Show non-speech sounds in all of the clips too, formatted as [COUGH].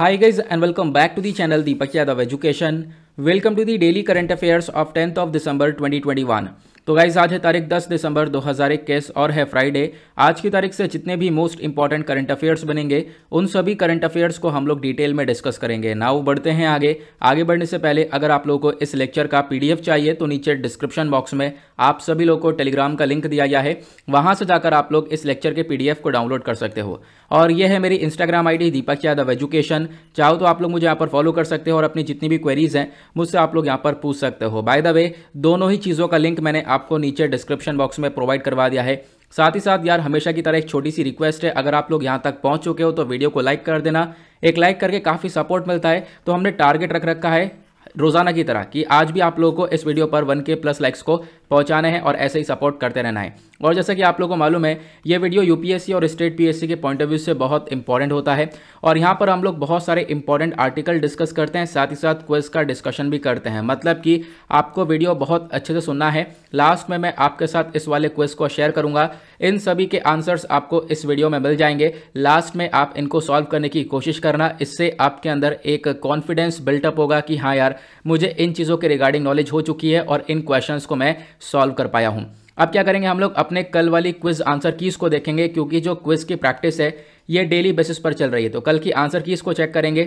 Hi guys and welcome back to the channel Deepak Yadav Education. Welcome to the daily current affairs of 10th of December 2021. तो guys आज है तारीख 10 दिसंबर 2021 और है Friday आज की तारीख से जितने भी मोस्ट इंपॉर्टेंट करंट अफेयर्स बनेंगे उन सभी करंट अफेयर्स को हम लोग डिटेल में डिस्कस करेंगे नाउ बढ़ते हैं आगे आगे बढ़ने से पहले अगर आप लोगों को इस लेक्चर का पीडीएफ चाहिए तो नीचे डिस्क्रिप्शन बॉक्स में आप सभी लोग को टेलीग्राम का लिंक दिया गया है वहां से जाकर आप लोग इस लेक्चर के पी को डाउनलोड कर सकते हो और यह है मेरी Instagram D Deepak Yadav education चाहो तो आप लोग मुझे यहाँ पर फॉलो कर सकते हो और अपनी जितनी भी क्वेरीज हैं मुझसे आप लोग यहाँ पर पूछ सकते हो बाय द वे दोनों ही चीज़ों का लिंक मैंने आप आपको नीचे डिस्क्रिप्शन बॉक्स में प्रोवाइड करवा दिया है साथ ही साथ यार हमेशा की तरह एक छोटी सी रिक्वेस्ट है अगर आप लोग यहाँ तक पहुँच चुके हो तो वीडियो को लाइक कर देना एक लाइक करके काफ़ी सपोर्ट मिलता है तो हमने टारगेट रख रखा है रोज़ाना की तरह कि आज भी आप लोगों को इस वीडियो पर वन के प्लस लाइक्स को पहुंचाने है और ऐसे ही सपोर्ट करते रहना है और जैसा कि आप लोगों को मालूम है ये वीडियो यूपीएससी और स्टेट पीएससी के पॉइंट ऑफ व्यू से बहुत इंपॉर्टेंट होता है और यहाँ पर हम लोग बहुत सारे इंपॉर्टेंट आर्टिकल डिस्कस करते हैं साथ ही साथ क्वेश्चन का डिस्कशन भी करते हैं मतलब कि आपको वीडियो बहुत अच्छे से सुनना है लास्ट में मैं आपके साथ इस वाले क्वेश्चन को शेयर करूँगा इन सभी के आंसर्स आपको इस वीडियो में मिल जाएंगे लास्ट में आप इनको सॉल्व करने की कोशिश करना इससे आपके अंदर एक कॉन्फिडेंस बिल्टअप होगा कि हाँ यार मुझे इन चीज़ों के रिगार्डिंग नॉलेज हो चुकी है और इन क्वेश्चन को मैं सॉल्व कर पाया हूँ अब क्या करेंगे हम लोग अपने कल वाली क्विज आंसर कीज़ को देखेंगे क्योंकि जो क्विज की प्रैक्टिस है ये डेली बेसिस पर चल रही है तो कल की आंसर कीज़ को चेक करेंगे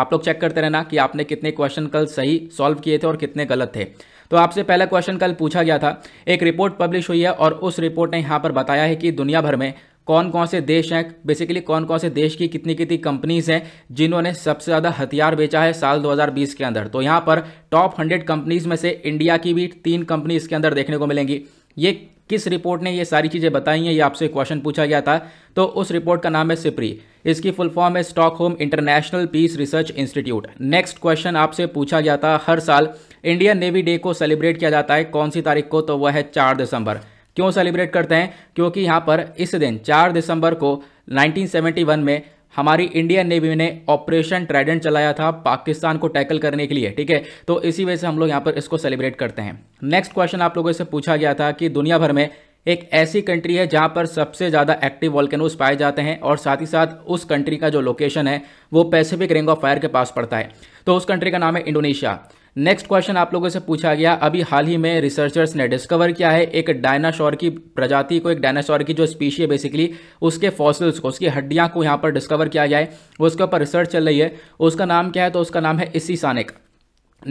आप लोग चेक करते रहना कि आपने कितने क्वेश्चन कल सही सॉल्व किए थे और कितने गलत थे तो आपसे पहला क्वेश्चन कल पूछा गया था एक रिपोर्ट पब्लिश हुई है और उस रिपोर्ट ने यहाँ पर बताया है कि दुनिया भर में कौन कौन से देश हैं बेसिकली कौन कौन से देश की कितनी कितनी कंपनीज हैं जिन्होंने सबसे ज़्यादा हथियार बेचा है साल 2020 के अंदर तो यहाँ पर टॉप 100 कंपनीज में से इंडिया की भी तीन कंपनी इसके अंदर देखने को मिलेंगी ये किस रिपोर्ट ने ये सारी चीज़ें बताई हैं ये आपसे क्वेश्चन पूछा गया था तो उस रिपोर्ट का नाम है सिप्री इसकी फुल फॉर्म है Stockholm International Peace Research Institute next question आपसे पूछा गया था हर साल इंडियन नेवी डे को सेलिब्रेट किया जाता है कौन सी तारीख को तो वह है चार दिसंबर क्यों सेलिब्रेट करते हैं क्योंकि यहाँ पर इस दिन चार दिसंबर को नाइनटीन में हमारी इंडियन नेवी ने ऑपरेशन ट्राइडेंट चलाया था पाकिस्तान को टैकल करने के लिए ठीक है तो इसी वजह से हम लोग यहाँ पर इसको सेलिब्रेट करते हैं नेक्स्ट क्वेश्चन आप लोगों से पूछा गया था कि दुनिया भर में एक ऐसी कंट्री है जहाँ पर सबसे ज़्यादा एक्टिव वॉल्केनोज पाए जाते हैं और साथ ही साथ उस कंट्री का जो लोकेशन है वो पैसिफिक रिंग ऑफ फायर के पास पड़ता है तो उस कंट्री का नाम है इंडोनेशिया नेक्स्ट क्वेश्चन आप लोगों से पूछा गया अभी हाल ही में रिसर्चर्स ने डिस्कवर किया है एक डायनासोर की प्रजाति को एक डायनासोर की जो स्पीशी है बेसिकली उसके फॉसिल्स को उसकी हड्डियां को यहाँ पर डिस्कवर किया गया है उसके ऊपर रिसर्च चल रही है उसका नाम क्या है तो उसका नाम है इसी सानिक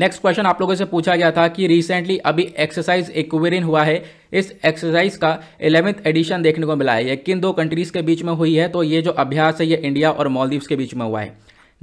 नेक्स्ट क्वेश्चन आप लोगों से पूछा गया था कि रिसेंटली अभी एक्सरसाइज इक्वेरिन हुआ है इस एक्सरसाइज का इलेवेंथ एडिशन देखने को मिला है ये किन दो कंट्रीज के बीच में हुई है तो ये जो अभ्यास है ये इंडिया और मालदीव्स के बीच में हुआ है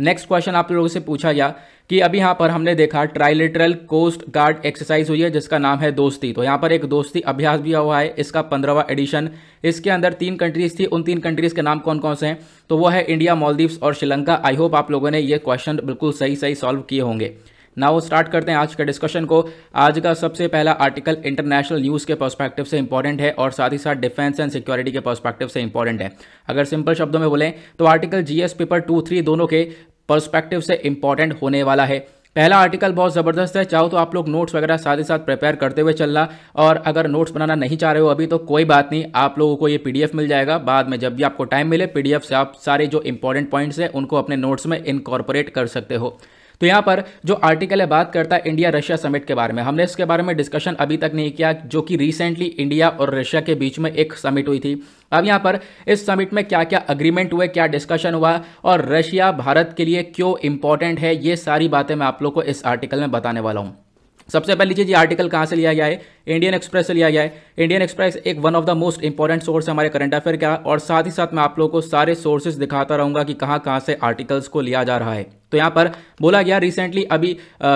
नेक्स्ट क्वेश्चन आप लोगों से पूछा गया कि अभी यहाँ पर हमने देखा ट्राइलेटरल कोस्ट गार्ड एक्सरसाइज हुई है जिसका नाम है दोस्ती तो यहाँ पर एक दोस्ती अभ्यास भी हुआ है इसका पंद्रहवा एडिशन इसके अंदर तीन कंट्रीज थी उन तीन कंट्रीज के नाम कौन कौन से हैं तो वो है इंडिया मालदीव्स और श्रीलंका आई होप आप लोगों ने ये क्वेश्चन बिल्कुल सही सही सॉल्व किए होंगे ना वो स्टार्ट करते हैं आज के डिस्कशन को आज का सबसे पहला आर्टिकल इंटरनेशनल न्यूज़ के पर्सपेक्टिव से इंपॉर्टेंट है और साथ ही साथ डिफेंस एंड सिक्योरिटी के पर्सपेक्टिव से इंपॉर्टेंट है अगर सिंपल शब्दों में बोलें तो article S paper two three दोनों के पर्सपेक्टिव से इंपॉर्टेंट होने वाला है पहला आर्टिकल बहुत ज़बरदस्त है चाहो तो आप लोग नोट्स वगैरह साथ ही साथ प्रिपेयर करते हुए चलना और अगर नोट्स बनाना नहीं चाह रहे हो अभी तो कोई बात नहीं आप लोगों को ये पीडीएफ मिल जाएगा बाद में जब भी आपको टाइम मिले पीडीएफ से आप सारे जो इंपॉर्टेंट पॉइंट्स हैं उनको अपने नोट्स में इनकॉर्पोरेट कर सकते हो तो यहाँ पर जो आर्टिकल है बात करता है इंडिया रशिया समिट के बारे में हमने इसके बारे में डिस्कशन अभी तक नहीं किया जो कि रिसेंटली इंडिया और रशिया के बीच में एक समिट हुई थी अब यहाँ पर इस समिट में क्या क्या अग्रीमेंट हुए क्या डिस्कशन हुआ और रशिया भारत के लिए क्यों इंपॉर्टेंट है ये सारी बातें मैं आप लोग को इस आर्टिकल में बताने वाला हूँ सबसे पहले लीजिए ये आर्टिकल कहाँ से लिया गया है इंडियन एक्सप्रेस से लिया गया है इंडियन एक्सप्रेस एक one of the most important source है हमारे करंट अफेयर का और साथ ही साथ मैं आप लोगों को सारे सोर्सेज दिखाता रहूँगा कि कहाँ कहाँ से आर्टिकल्स को लिया जा रहा है तो यहाँ पर बोला गया रिसेंटली अभी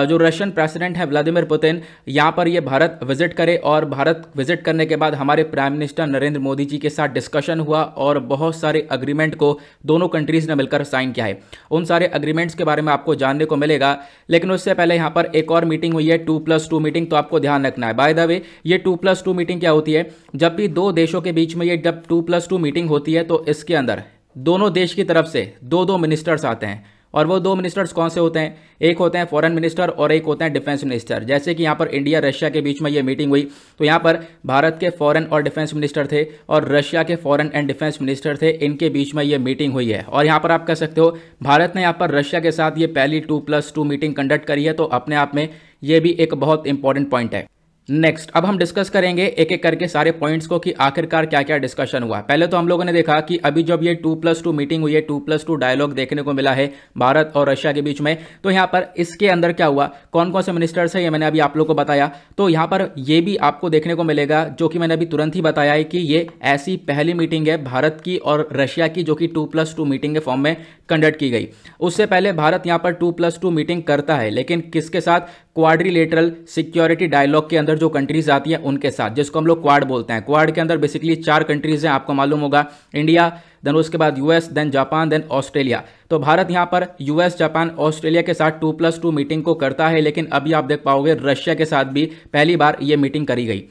जो रशियन प्रेसिडेंट है व्लादिमिर पुतिन यहाँ पर ये भारत विजिट करे और भारत विजिट करने के बाद हमारे प्राइम मिनिस्टर नरेंद्र मोदी जी के साथ डिस्कशन हुआ और बहुत सारे अग्रीमेंट को दोनों कंट्रीज़ ने मिलकर साइन किया है उन सारे अग्रीमेंट्स के बारे में आपको जानने को मिलेगा लेकिन उससे पहले यहाँ पर एक और मीटिंग हुई है टू प्लस टू मीटिंग तो आपको ध्यान रखना है बाय द वे ये टू प्लस टू मीटिंग क्या होती है जब भी दो देशों के बीच में ये जब टू प्लस टू मीटिंग होती है तो इसके अंदर दोनों देश की तरफ से दो दो मिनिस्टर्स आते हैं और वो दो मिनिस्टर्स कौन से होते हैं एक होते हैं फॉरेन मिनिस्टर और एक होते हैं डिफेंस मिनिस्टर जैसे कि यहाँ पर इंडिया रशिया के बीच में ये मीटिंग हुई तो यहाँ पर भारत के फॉरेन और डिफेंस मिनिस्टर थे और रशिया के फॉरेन एंड डिफेंस मिनिस्टर थे इनके बीच में ये मीटिंग हुई है और यहाँ पर आप कह सकते हो भारत ने यहाँ पर रशिया के साथ ये पहली two plus two meeting conduct करी है तो अपने आप में ये भी एक बहुत इंपॉर्टेंट पॉइंट है नेक्स्ट अब हम डिस्कस करेंगे एक एक करके सारे पॉइंट्स को कि आखिरकार क्या क्या डिस्कशन हुआ पहले तो हम लोगों ने देखा कि अभी जब ये टू प्लस टू मीटिंग हुई है टू प्लस टू डायलॉग देखने को मिला है भारत और रशिया के बीच में तो यहाँ पर इसके अंदर क्या हुआ कौन कौन से मिनिस्टर्स है ये मैंने अभी आप लोग को बताया तो यहाँ पर ये भी आपको देखने को मिलेगा जो कि मैंने अभी तुरंत ही बताया है कि ये ऐसी पहली मीटिंग है भारत की और रशिया की जो कि टू प्लस टू मीटिंग के फॉर्म में कंडक्ट की गई उससे पहले भारत यहाँ पर टू प्लस टू मीटिंग करता है लेकिन किसके साथ क्वाड्रीलेटरल सिक्योरिटी डायलॉग के अंदर अदर जो कंट्रीज आती हैं उनके साथ जिसको हम लोग क्वाड बोलते हैं क्वाड के अंदर बेसिकली चार कंट्रीज हैं आपको मालूम होगा इंडिया देन उसके बाद US then Japan then Australia तो भारत यहां पर यूएस जापान ऑस्ट्रेलिया के साथ टू प्लस टू मीटिंग को करता है लेकिन अभी आप देख पाओगे रशिया के साथ भी पहली बार ये मीटिंग करी गई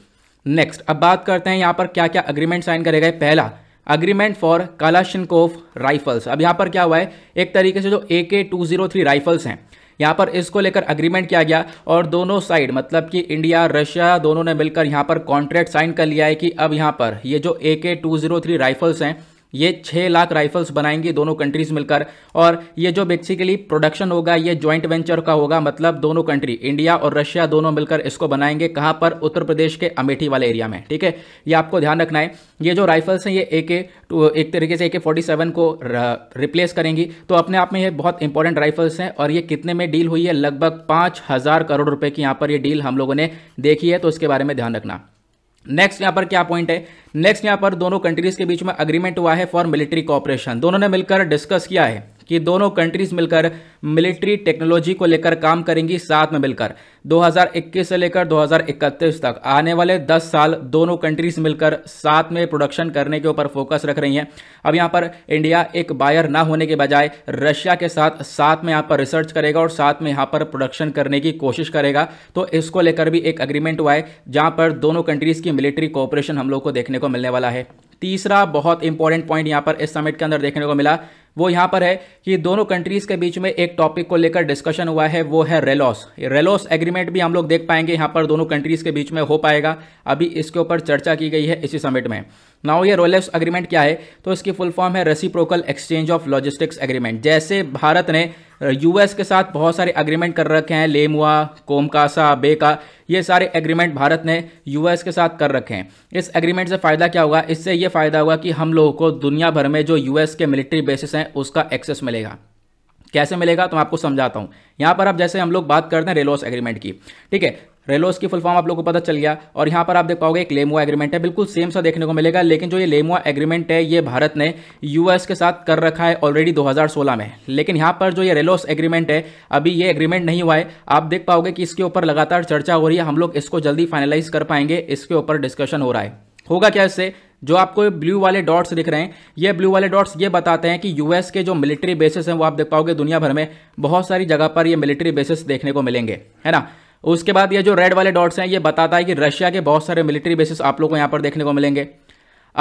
नेक्स्ट अब बात करते हैं यहां पर क्या क्या अग्रीमेंट साइन करे गए पहला अग्रीमेंट फॉर कालाशिनकोफ राइफल्स अब यहां पर क्या हुआ है एक तरीके से जो ए के टू जीरो थ्री राइफल्स हैं यहाँ पर इसको लेकर अग्रीमेंट किया गया और दोनों साइड मतलब कि इंडिया रशिया दोनों ने मिलकर यहाँ पर कॉन्ट्रैक्ट साइन कर लिया है कि अब यहाँ पर ये जो ए के राइफल्स हैं ये छः लाख राइफल्स बनाएंगी दोनों कंट्रीज मिलकर और ये जो बेसिकली प्रोडक्शन होगा ये ज्वाइंट वेंचर का होगा मतलब दोनों कंट्री इंडिया और रशिया दोनों मिलकर इसको बनाएंगे कहाँ पर उत्तर प्रदेश के अमेठी वाले एरिया में ठीक है ये आपको ध्यान रखना है ये जो राइफल्स हैं ये ए के एक तरीके से ए के फोर्टी सेवन को रिप्लेस करेंगी तो अपने आप में ये बहुत इंपॉर्टेंट राइफल्स हैं और ये कितने में डील हुई है लगभग पाँच हज़ार करोड़ रुपये की यहाँ पर ये डील हम लोगों ने देखी है तो इसके बारे में ध्यान रखना नेक्स्ट यहां पर क्या पॉइंट है नेक्स्ट यहां पर दोनों कंट्रीज के बीच में अग्रीमेंट हुआ है फॉर मिलिट्री कॉपरेशन दोनों ने मिलकर डिस्कस किया है कि दोनों कंट्रीज मिलकर मिलिट्री टेक्नोलॉजी को लेकर काम करेंगी साथ में मिलकर 2021 से लेकर 2031 तक आने वाले 10 साल दोनों कंट्रीज मिलकर साथ में प्रोडक्शन करने के ऊपर फोकस रख रही हैं अब यहां पर इंडिया एक बायर ना होने के बजाय रशिया के साथ साथ में यहां पर रिसर्च करेगा और साथ में यहां पर प्रोडक्शन करने की कोशिश करेगा तो इसको लेकर भी एक अग्रीमेंट हुआ है जहाँ पर दोनों कंट्रीज़ की मिलिट्री कॉपरेशन हम लोग को देखने को मिलने वाला है तीसरा बहुत इंपॉर्टेंट पॉइंट यहाँ पर इस समिट के अंदर देखने को मिला वो यहाँ पर है कि दोनों कंट्रीज़ के बीच में एक टॉपिक को लेकर डिस्कशन हुआ है वो है रेलोस रेलोस एग्रीमेंट भी हम लोग देख पाएंगे यहाँ पर दोनों कंट्रीज़ के बीच में हो पाएगा अभी इसके ऊपर चर्चा की गई है इसी समिट में नाउ ये रोलेक्स अग्रीमेंट क्या है तो इसकी फुल फॉर्म है reciprocal exchange of logistics agreement जैसे भारत ने यूएस के साथ बहुत सारे एग्रीमेंट कर रखे हैं लेमुआ कोमकासा बेका ये सारे एग्रीमेंट भारत ने यूएस के साथ कर रखे हैं इस एग्रीमेंट से फ़ायदा क्या होगा इससे ये फ़ायदा होगा कि हम लोगों को दुनिया भर में जो यूएस के मिलिट्री बेसिस हैं उसका एक्सेस मिलेगा कैसे मिलेगा तो मैं आपको समझाता हूँ यहाँ पर अब जैसे हम लोग बात करते हैं रेलोस एग्रीमेंट की ठीक है रेलोस की फुल फॉर्म आप लोग को पता चल गया और यहाँ पर आप देख पाओगे एक लेमुआ एग्रीमेंट है बिल्कुल सेम सा देखने को मिलेगा लेकिन जो ये लेमुआ एग्रीमेंट है ये भारत ने यूएस के साथ कर रखा है ऑलरेडी 2016 में लेकिन यहाँ पर जो ये रेलोस एग्रीमेंट है अभी ये एग्रीमेंट नहीं हुआ है आप देख पाओगे कि इसके ऊपर लगातार चर्चा हो रही है हम लोग इसको जल्दी फाइनलाइज कर पाएंगे इसके ऊपर डिस्कशन हो रहा है होगा क्या इससे जो आपको ब्लू वाले डॉट्स दिख रहे हैं ये ब्लू वाले डॉट्स ये बताते हैं कि यूएस के जो मिलिट्री बेसिस हैं वो आप देख पाओगे दुनिया भर में बहुत सारी जगह पर ये मिलिट्री बेसिस देखने को मिलेंगे है ना उसके बाद ये जो रेड वाले डॉट्स हैं ये बताता है कि रशिया के बहुत सारे मिलिट्री बेसिस आप लोग को यहाँ पर देखने को मिलेंगे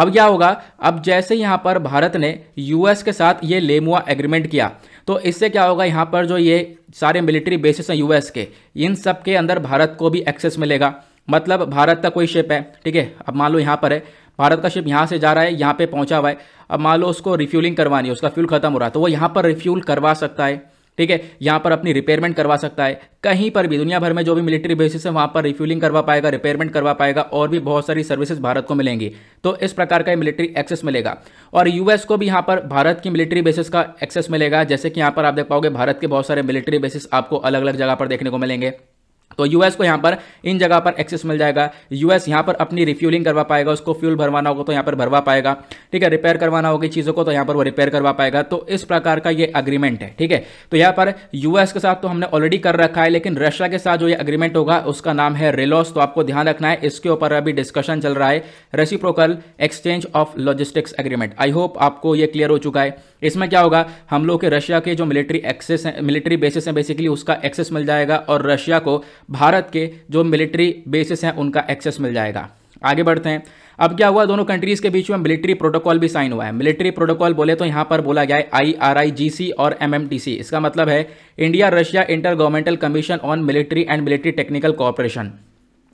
अब क्या होगा अब जैसे यहाँ पर भारत ने यूएस के साथ ये लेमुआ एग्रीमेंट किया तो इससे क्या होगा यहाँ पर जो ये सारे मिलिट्री बेसिस हैं यूएस के इन सब के अंदर भारत को भी एक्सेस मिलेगा मतलब भारत का कोई शिप है ठीक है अब मान लो यहाँ पर है भारत का शिप यहाँ से जा रहा है यहाँ पर पहुँचा हुआ है अब मान लो उसको रिफ्यूलिंग करवानी है उसका फ्यूल खत्म हो रहा है तो वो यहाँ पर रिफ्यूल करवा सकता है ठीक है यहाँ पर अपनी रिपेयरमेंट करवा सकता है कहीं पर भी दुनिया भर में जो भी मिलिट्री बेसिस है वहाँ पर रिफ्यूलिंग करवा पाएगा रिपेयरमेंट करवा पाएगा और भी बहुत सारी सर्विसेज भारत को मिलेंगी तो इस प्रकार का मिलिट्री एक्सेस मिलेगा और यूएस को भी यहाँ पर भारत की मिलिट्री बेसिस का एक्सेस मिलेगा जैसे कि यहाँ पर आप देख पाओगे भारत के बहुत सारे मिलिट्री बेसिस आपको अलग अलग जगह पर देखने को मिलेंगे तो यूएस को यहाँ पर इन जगह पर एक्सेस मिल जाएगा यूएस यहाँ पर अपनी रिफ्यूलिंग करवा पाएगा उसको फ्यूल भरवाना होगा तो यहाँ पर भरवा पाएगा ठीक है रिपेयर करवाना होगी चीज़ों को तो यहाँ पर वो रिपेयर करवा पाएगा तो इस प्रकार का ये अग्रीमेंट है ठीक है तो यहाँ पर यूएस के साथ तो हमने ऑलरेडी कर रखा है लेकिन रशिया के साथ जो ये अग्रीमेंट होगा उसका नाम है रेलॉस तो आपको ध्यान रखना है इसके ऊपर अभी डिस्कशन चल रहा है reciprocal exchange of logistics agreement I hope आपको ये क्लियर हो चुका है इसमें क्या होगा हम लोग के रशिया के जो मिलिट्री एक्सेस हैं मिलिट्री बेसिस हैं बेसिकली उसका एक्सेस मिल जाएगा और रशिया को भारत के जो मिलिट्री बेसिस हैं उनका एक्सेस मिल जाएगा आगे बढ़ते हैं अब क्या हुआ दोनों कंट्रीज के बीच में मिलिट्री प्रोटोकॉल भी साइन हुआ है मिलिट्री प्रोटोकॉल बोले तो यहाँ पर बोला गया है आई और एम इसका मतलब है India Russia intergovernmental commission on military and military technical cooperation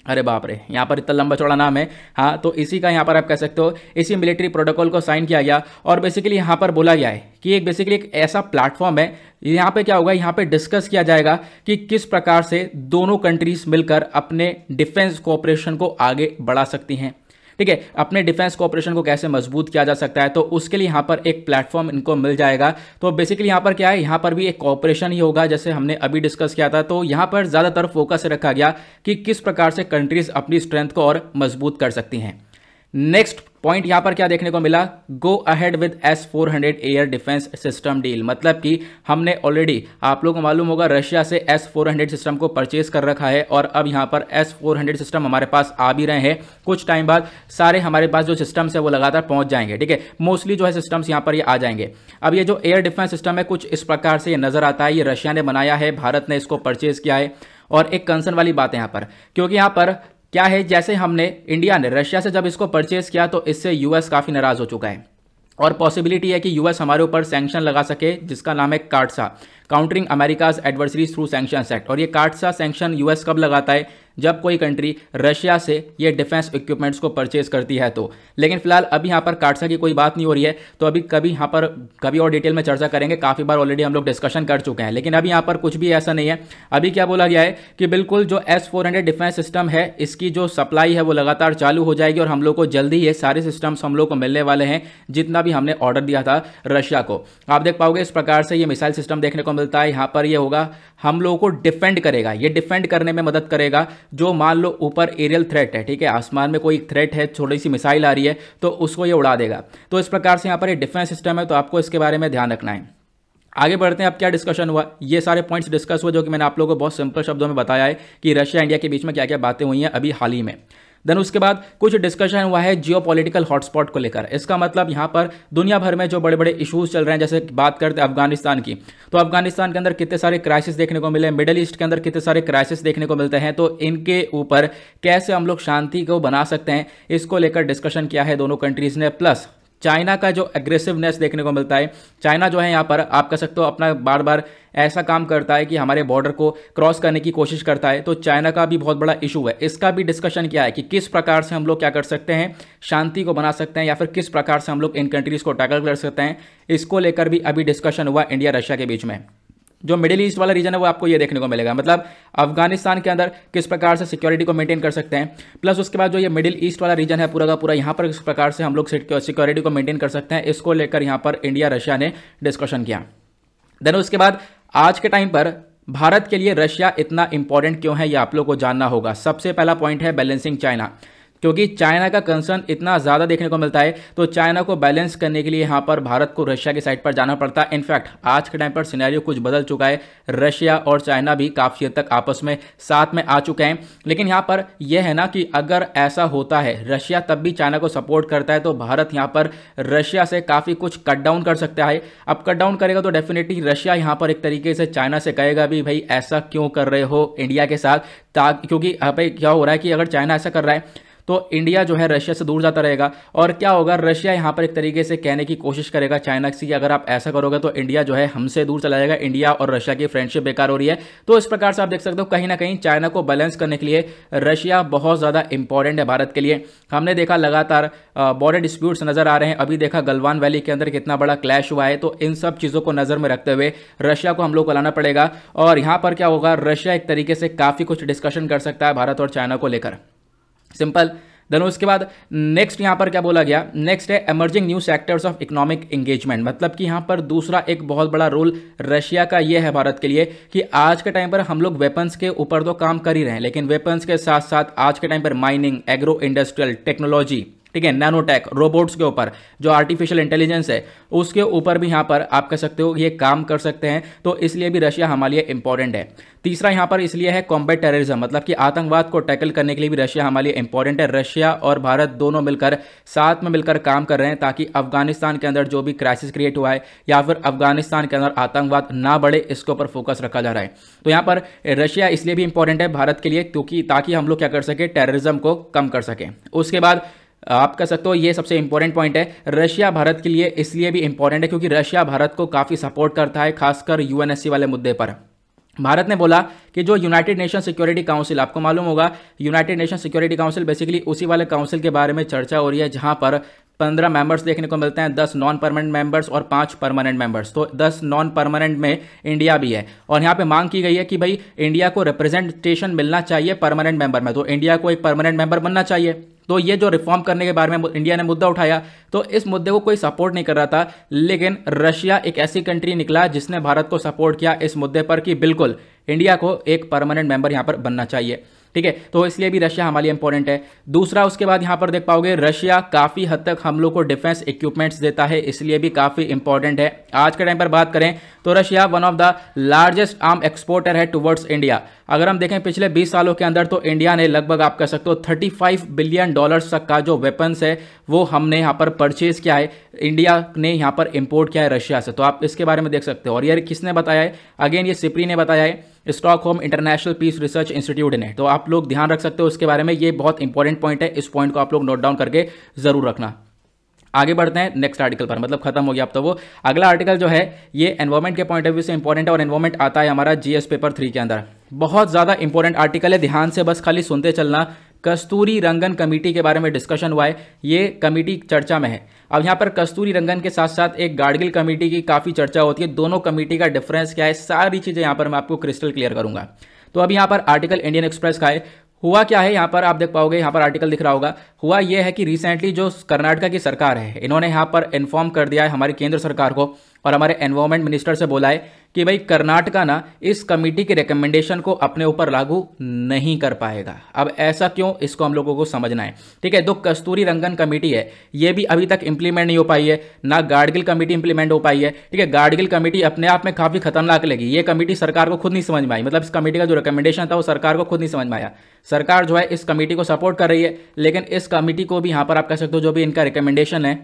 अरे बाप रे यहाँ पर इतना लंबा चौड़ा नाम है हाँ तो इसी का यहाँ पर आप कह सकते हो इसी मिलिट्री प्रोटोकॉल को साइन किया गया और बेसिकली यहाँ पर बोला गया है कि एक बेसिकली एक ऐसा प्लेटफॉर्म है यहाँ पे क्या होगा यहाँ पे डिस्कस किया जाएगा कि किस प्रकार से दोनों कंट्रीज मिलकर अपने डिफेंस कोऑपरेशन को आगे बढ़ा सकती हैं ठीक है अपने डिफेंस कॉपरेशन को कैसे मजबूत किया जा सकता है तो उसके लिए यहाँ पर एक प्लेटफॉर्म इनको मिल जाएगा तो बेसिकली यहाँ पर क्या है यहाँ पर भी एक कॉपरेशन ही होगा जैसे हमने अभी डिस्कस किया था तो यहाँ पर ज़्यादातर फोकस रखा गया कि किस प्रकार से कंट्रीज अपनी स्ट्रेंथ को और मजबूत कर सकती हैं नेक्स्ट पॉइंट यहां पर क्या देखने को मिला go ahead with S four hundred air defence system deal मतलब कि हमने ऑलरेडी आप लोगों को मालूम होगा रशिया से एस फोर हंड्रेड सिस्टम को परचेज कर रखा है और अब यहां पर एस फोर हंड्रेड सिस्टम हमारे पास आ भी रहे हैं कुछ टाइम बाद सारे हमारे पास जो सिस्टम्स है वो लगातार पहुंच जाएंगे ठीक है मोस्टली जो है सिस्टम्स यहाँ पर ये आ जाएंगे अब ये जो एयर डिफेंस सिस्टम है कुछ इस प्रकार से ये नजर आता है ये रशिया ने बनाया है भारत ने इसको परचेज किया है और एक कंसर्न वाली बात है यहाँ पर क्योंकि यहाँ पर क्या है जैसे हमने इंडिया ने रशिया से जब इसको परचेस किया तो इससे यूएस काफ़ी नाराज़ हो चुका है और पॉसिबिलिटी है कि यूएस हमारे ऊपर सैंक्शन लगा सके जिसका नाम है CAATSA countering America's adversaries through sanction act और ये काटसा सैंक्शन यूएस कब लगाता है जब कोई कंट्री रशिया से ये डिफेंस इक्विपमेंट्स को परचेज करती है तो लेकिन फिलहाल अभी यहाँ पर काटसा की कोई बात नहीं हो रही है तो अभी कभी यहाँ पर कभी और डिटेल में चर्चा करेंगे काफ़ी बार ऑलरेडी हम लोग डिस्कशन कर चुके हैं लेकिन अभी यहाँ पर कुछ भी ऐसा नहीं है अभी क्या बोला गया है कि बिल्कुल जो एस डिफेंस सिस्टम है इसकी जो सप्लाई है वो लगातार चालू हो जाएगी और हम लोग को जल्दी ये सारे सिस्टम्स हम लोग को मिलने वाले हैं जितना भी हमने ऑर्डर दिया था रशिया को आप देख पाओगे इस प्रकार से ये मिसाइल सिस्टम देखने को मिलता है यहाँ पर ये होगा हम लोगों को डिफेंड करेगा ये डिफेंड करने में मदद करेगा जो मान लो ऊपर एरियल थ्रेट है ठीक है आसमान में कोई थ्रेट है छोटी सी मिसाइल आ रही है तो उसको ये उड़ा देगा तो इस प्रकार से यहाँ पर एक डिफेंस सिस्टम है तो आपको इसके बारे में ध्यान रखना है आगे बढ़ते हैं अब क्या डिस्कशन हुआ ये सारे पॉइंट्स डिस्कस हुए जो कि मैंने आप लोगों को बहुत सिंपल शब्दों में बताया है कि रशिया इंडिया के बीच में क्या क्या बातें हुई हैं अभी हाल ही में देन उसके बाद कुछ डिस्कशन हुआ है जियो पोलिटिकल हॉटस्पॉट को लेकर इसका मतलब यहाँ पर दुनिया भर में जो बड़े बड़े इशूज़ चल रहे हैं जैसे बात करते हैं अफगानिस्तान की तो अफगानिस्तान के अंदर कितने सारे क्राइसिस देखने को मिले मिडल ईस्ट के अंदर कितने सारे क्राइसिस देखने को मिलते हैं तो इनके ऊपर कैसे हम लोग शांति को बना सकते हैं इसको लेकर डिस्कशन किया है दोनों कंट्रीज़ ने प्लस चाइना का जो एग्रेसिवनेस देखने को मिलता है चाइना जो है यहाँ पर आप कह सकते हो अपना बार बार ऐसा काम करता है कि हमारे बॉर्डर को क्रॉस करने की कोशिश करता है तो चाइना का भी बहुत बड़ा इशू है इसका भी डिस्कशन क्या है कि किस प्रकार से हम लोग क्या कर सकते हैं शांति को बना सकते हैं या फिर किस प्रकार से हम लोग इन कंट्रीज़ को टैकल कर सकते हैं इसको लेकर भी अभी डिस्कशन हुआ इंडिया रशिया के बीच में जो मिडिल ईस्ट वाला रीजन है वो आपको ये देखने को मिलेगा मतलब अफगानिस्तान के अंदर किस प्रकार से सिक्योरिटी को मेंटेन कर सकते हैं प्लस उसके बाद जो ये मिडिल ईस्ट वाला रीजन है पूरा का पूरा यहाँ पर किस प्रकार से हम लोग सिक्योरिटी को मेंटेन कर सकते हैं इसको लेकर यहाँ पर इंडिया रशिया ने डिस्कशन किया देन उसके बाद आज के टाइम पर भारत के लिए रशिया इतना इंपॉर्टेंट क्यों है ये आप लोग को जानना होगा सबसे पहला पॉइंट है बैलेंसिंग चाइना क्योंकि चाइना का कंसर्न इतना ज़्यादा देखने को मिलता है तो चाइना को बैलेंस करने के लिए यहाँ पर भारत को रशिया के साइड पर जाना पड़ता है इनफैक्ट आज के टाइम पर सिनेरियो कुछ बदल चुका है रशिया और चाइना भी काफ़ी हद तक आपस में साथ में आ चुके हैं लेकिन यहाँ पर यह है ना कि अगर ऐसा होता है रशिया तब भी चाइना को सपोर्ट करता है तो भारत यहाँ पर रशिया से काफ़ी कुछ कट डाउन कर सकता है अब कट डाउन करेगा तो डेफिनेटली रशिया यहाँ पर एक तरीके से चाइना से कहेगा भी भाई ऐसा क्यों कर रहे हो इंडिया के साथ क्योंकि पर क्या हो रहा है कि अगर चाइना ऐसा कर रहा है तो इंडिया जो है रशिया से दूर जाता रहेगा और क्या होगा रशिया यहाँ पर एक तरीके से कहने की कोशिश करेगा चाइना से कि अगर आप ऐसा करोगे तो इंडिया जो है हमसे दूर चला जाएगा इंडिया और रशिया की फ्रेंडशिप बेकार हो रही है तो इस प्रकार से आप देख सकते हो कहीं ना कहीं चाइना को बैलेंस करने के लिए रशिया बहुत ज़्यादा इंपॉर्टेंट है भारत के लिए हमने देखा लगातार बॉर्डर डिस्प्यूट्स नज़र आ रहे हैं अभी देखा गलवान वैली के अंदर कितना बड़ा क्लैश हुआ है तो इन सब चीज़ों को नज़र में रखते हुए रशिया को हम लोग को लाना पड़ेगा और यहाँ पर क्या होगा रशिया एक तरीके से काफ़ी कुछ डिस्कशन कर सकता है भारत और चाइना को लेकर सिंपल देन उसके बाद नेक्स्ट यहाँ पर क्या बोला गया नेक्स्ट है emerging new sectors of economic engagement मतलब कि यहाँ पर दूसरा एक बहुत बड़ा रोल रशिया का ये है भारत के लिए कि आज के टाइम पर हम लोग वेपन्स के ऊपर तो काम कर ही रहे हैं लेकिन वेपन्स के साथ साथ आज के टाइम पर माइनिंग एग्रो इंडस्ट्रियल टेक्नोलॉजी ठीक है नैनोटेक रोबोट्स के ऊपर जो आर्टिफिशियल इंटेलिजेंस है उसके ऊपर भी यहाँ पर आप कह सकते हो ये काम कर सकते हैं तो इसलिए भी रशिया हमारे लिए इंपॉर्टेंट है तीसरा यहाँ पर इसलिए है कॉम्बैट टेररिज्म मतलब कि आतंकवाद को टैकल करने के लिए भी रशिया हमारे लिए इंपॉर्टेंट है रशिया और भारत दोनों मिलकर साथ में मिलकर काम कर रहे हैं ताकि अफगानिस्तान के अंदर जो भी क्राइसिस क्रिएट हुआ है या फिर अफगानिस्तान के अंदर आतंकवाद ना बढ़े इसके ऊपर फोकस रखा जा रहा है तो यहाँ पर रशिया इसलिए भी इंपॉर्टेंट है भारत के लिए क्योंकि ताकि हम लोग क्या कर सके टेररिज्म को कम कर सके उसके बाद आप कह सकते हो ये सबसे इंपॉर्टेंट पॉइंट है रशिया भारत के लिए इसलिए भी इंपॉर्टेंट है क्योंकि रशिया भारत को काफ़ी सपोर्ट करता है खासकर यूएनएससी वाले मुद्दे पर भारत ने बोला कि जो यूनाइटेड नेशन सिक्योरिटी काउंसिल आपको मालूम होगा United Nation Security Council basically उसी वाले काउंसिल के बारे में चर्चा हो रही है जहां पर पंद्रह मेंबर्स देखने को मिलते हैं दस नॉन परमानेंट मेंबर्स और पांच परमानेंट मेंबर्स तो दस नॉन परमानेंट में इंडिया भी है और यहाँ पे मांग की गई है कि भाई इंडिया को रिप्रेजेंटेशन मिलना चाहिए परमानेंट मेंबर में तो इंडिया को एक परमानेंट मेंबर बनना चाहिए तो ये जो रिफॉर्म करने के बारे में इंडिया ने मुद्दा उठाया तो इस मुद्दे को कोई सपोर्ट नहीं कर रहा था लेकिन रशिया एक ऐसी कंट्री निकला जिसने भारत को सपोर्ट किया इस मुद्दे पर कि बिल्कुल इंडिया को एक परमानेंट मेंबर यहाँ पर बनना चाहिए ठीक है तो इसलिए भी रशिया हमारे लिए इंपॉर्टेंट है दूसरा उसके बाद यहां पर देख पाओगे रशिया काफ़ी हद तक हम लोग को डिफेंस इक्विपमेंट्स देता है इसलिए भी काफ़ी इंपॉर्टेंट है आज के टाइम पर बात करें तो Russia one of the largest arm exporter है टुवर्ड्स इंडिया अगर हम देखें पिछले 20 सालों के अंदर तो इंडिया ने लगभग आप कह सकते हो 35 बिलियन डॉलर्स तक का जो वेपन्स है वो हमने यहाँ पर परचेज किया है इंडिया ने यहाँ पर इंपोर्ट किया है रशिया से तो आप इसके बारे में देख सकते हो और ये किसने बताया है अगेन ये सिपरी ने बताया है Stockholm international Peace Research institute ने तो आप लोग ध्यान रख सकते हो उसके बारे में ये बहुत इंपॉर्टेंट पॉइंट है इस पॉइंट को आप लोग नोट डाउन करके जरूर रखना आगे बढ़ते हैं नेक्स्ट आर्टिकल पर मतलब खत्म हो गया अब तो वो अगला आर्टिकल जो है ये एनवायरमेंट के पॉइंट ऑफ व्यू से इंपॉर्टेंट है और एनवायरमेंट आता है हमारा जीएस पेपर थ्री के अंदर बहुत ज़्यादा इंपॉर्टेंट आर्टिकल है ध्यान से बस खाली सुनते चलना कस्तूरी रंगन कमेटी के बारे में डिस्कशन हुआ है ये कमेटी चर्चा में है अब यहाँ पर कस्तूरी रंगन के साथ साथ एक गाडगिल कमेटी की काफ़ी चर्चा होती है दोनों कमेटी का डिफरेंस क्या है सारी चीज़ें यहाँ पर मैं आपको क्रिस्टल क्लियर करूँगा तो अब यहाँ पर आर्टिकल इंडियन एक्सप्रेस का है हुआ क्या है यहाँ पर आप देख पाओगे यहाँ पर आर्टिकल दिख रहा होगा हुआ यह है कि रिसेंटली जो कर्नाटका की सरकार है इन्होंने यहाँ पर इन्फॉर्म कर दिया है हमारी केंद्र सरकार को और हमारे एनवायरमेंट मिनिस्टर से बोला है कि भाई कर्नाटका ना इस कमेटी के रिकमेंडेशन को अपने ऊपर लागू नहीं कर पाएगा अब ऐसा क्यों इसको हम लोगों को समझना है ठीक है दो कस्तूरी रंगन कमेटी है ये भी अभी तक इंप्लीमेंट नहीं हो पाई है ना गाडगिल कमेटी इंप्लीमेंट हो पाई है ठीक है गाडगिल कमेटी अपने आप में काफ़ी खतरनाक लगी ये कमेटी सरकार को खुद नहीं समझ में आई मतलब इस कमेटी का जो रिकमेंडेशन था वो सरकार को खुद नहीं समझ में आया सरकार जो है इस कमेटी को सपोर्ट कर रही है लेकिन इस कमेटी को भी यहां पर आप कह सकते हो जो भी इनका रिकमेंडेशन है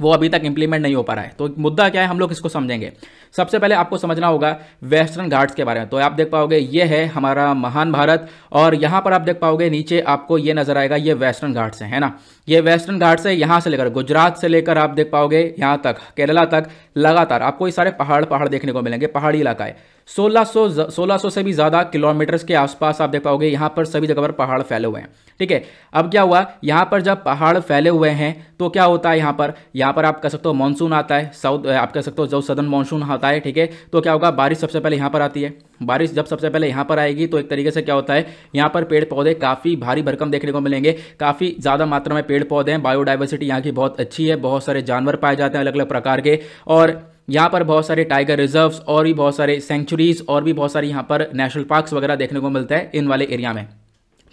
वो अभी तक इंप्लीमेंट नहीं हो पा रहा है तो मुद्दा क्या है हम लोग इसको समझेंगे सबसे पहले आपको समझना होगा वेस्टर्न घाट्स के बारे में तो आप देख पाओगे ये है हमारा महान भारत और यहाँ पर आप देख पाओगे नीचे आपको ये नजर आएगा ये वेस्टर्न घाट्स हैं है ना ये वेस्टर्न घाट से यहाँ से लेकर गुजरात से लेकर आप देख पाओगे यहाँ तक केरला तक लगातार आपको ये सारे पहाड़ पहाड़ देखने को मिलेंगे पहाड़ी इलाका है 1600 1600 से भी ज़्यादा किलोमीटर्स के आसपास आप देख पाओगे यहाँ पर सभी जगह पर पहाड़ फैले हुए हैं ठीक है अब क्या हुआ यहाँ पर जब पहाड़ फैले हुए हैं तो क्या होता है यहाँ पर यहाँ पर आप कह सकते हो मानसून आता है साउथ आप कह सकते हो जब सदन मानसून आता है ठीक है तो क्या होगा बारिश सबसे पहले यहाँ पर आती है बारिश जब सबसे पहले यहाँ पर आएगी तो एक तरीके से क्या होता है यहाँ पर पेड़ पौधे काफ़ी भारी भरकम देखने को मिलेंगे काफ़ी ज़्यादा मात्रा में पेड़ पौधे हैं बायोडाइवर्सिटी यहाँ की बहुत अच्छी है बहुत सारे जानवर पाए जाते हैं अलग अलग प्रकार के और यहाँ पर बहुत सारे टाइगर रिजर्व्स और भी बहुत सारे सेंचुरीज़ और भी बहुत सारे यहाँ पर नेशनल पार्क्स वगैरह देखने को मिलता है इन वाले एरिया में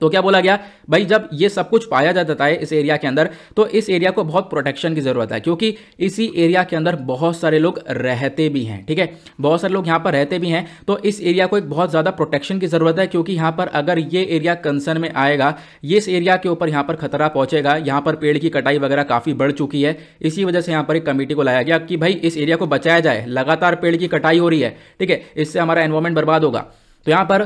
तो क्या बोला गया भाई जब ये सब कुछ पाया जाता है इस एरिया के अंदर तो इस एरिया को बहुत प्रोटेक्शन की ज़रूरत है क्योंकि इसी एरिया के अंदर बहुत सारे लोग रहते भी हैं ठीक है बहुत सारे लोग यहाँ पर रहते भी हैं तो इस एरिया को एक बहुत ज़्यादा प्रोटेक्शन की ज़रूरत है क्योंकि यहाँ पर अगर ये एरिया कंसर्न में आएगा ये इस एरिया के ऊपर यहाँ पर खतरा पहुंचेगा यहाँ पर पेड़ की कटाई वगैरह काफ़ी बढ़ चुकी है इसी वजह से यहाँ पर एक कमेटी को लाया गया कि भाई इस एरिया को बचाया जाए लगातार पेड़ की कटाई हो रही है ठीक है इससे हमारा एनवायरमेंट बर्बाद होगा तो यहाँ पर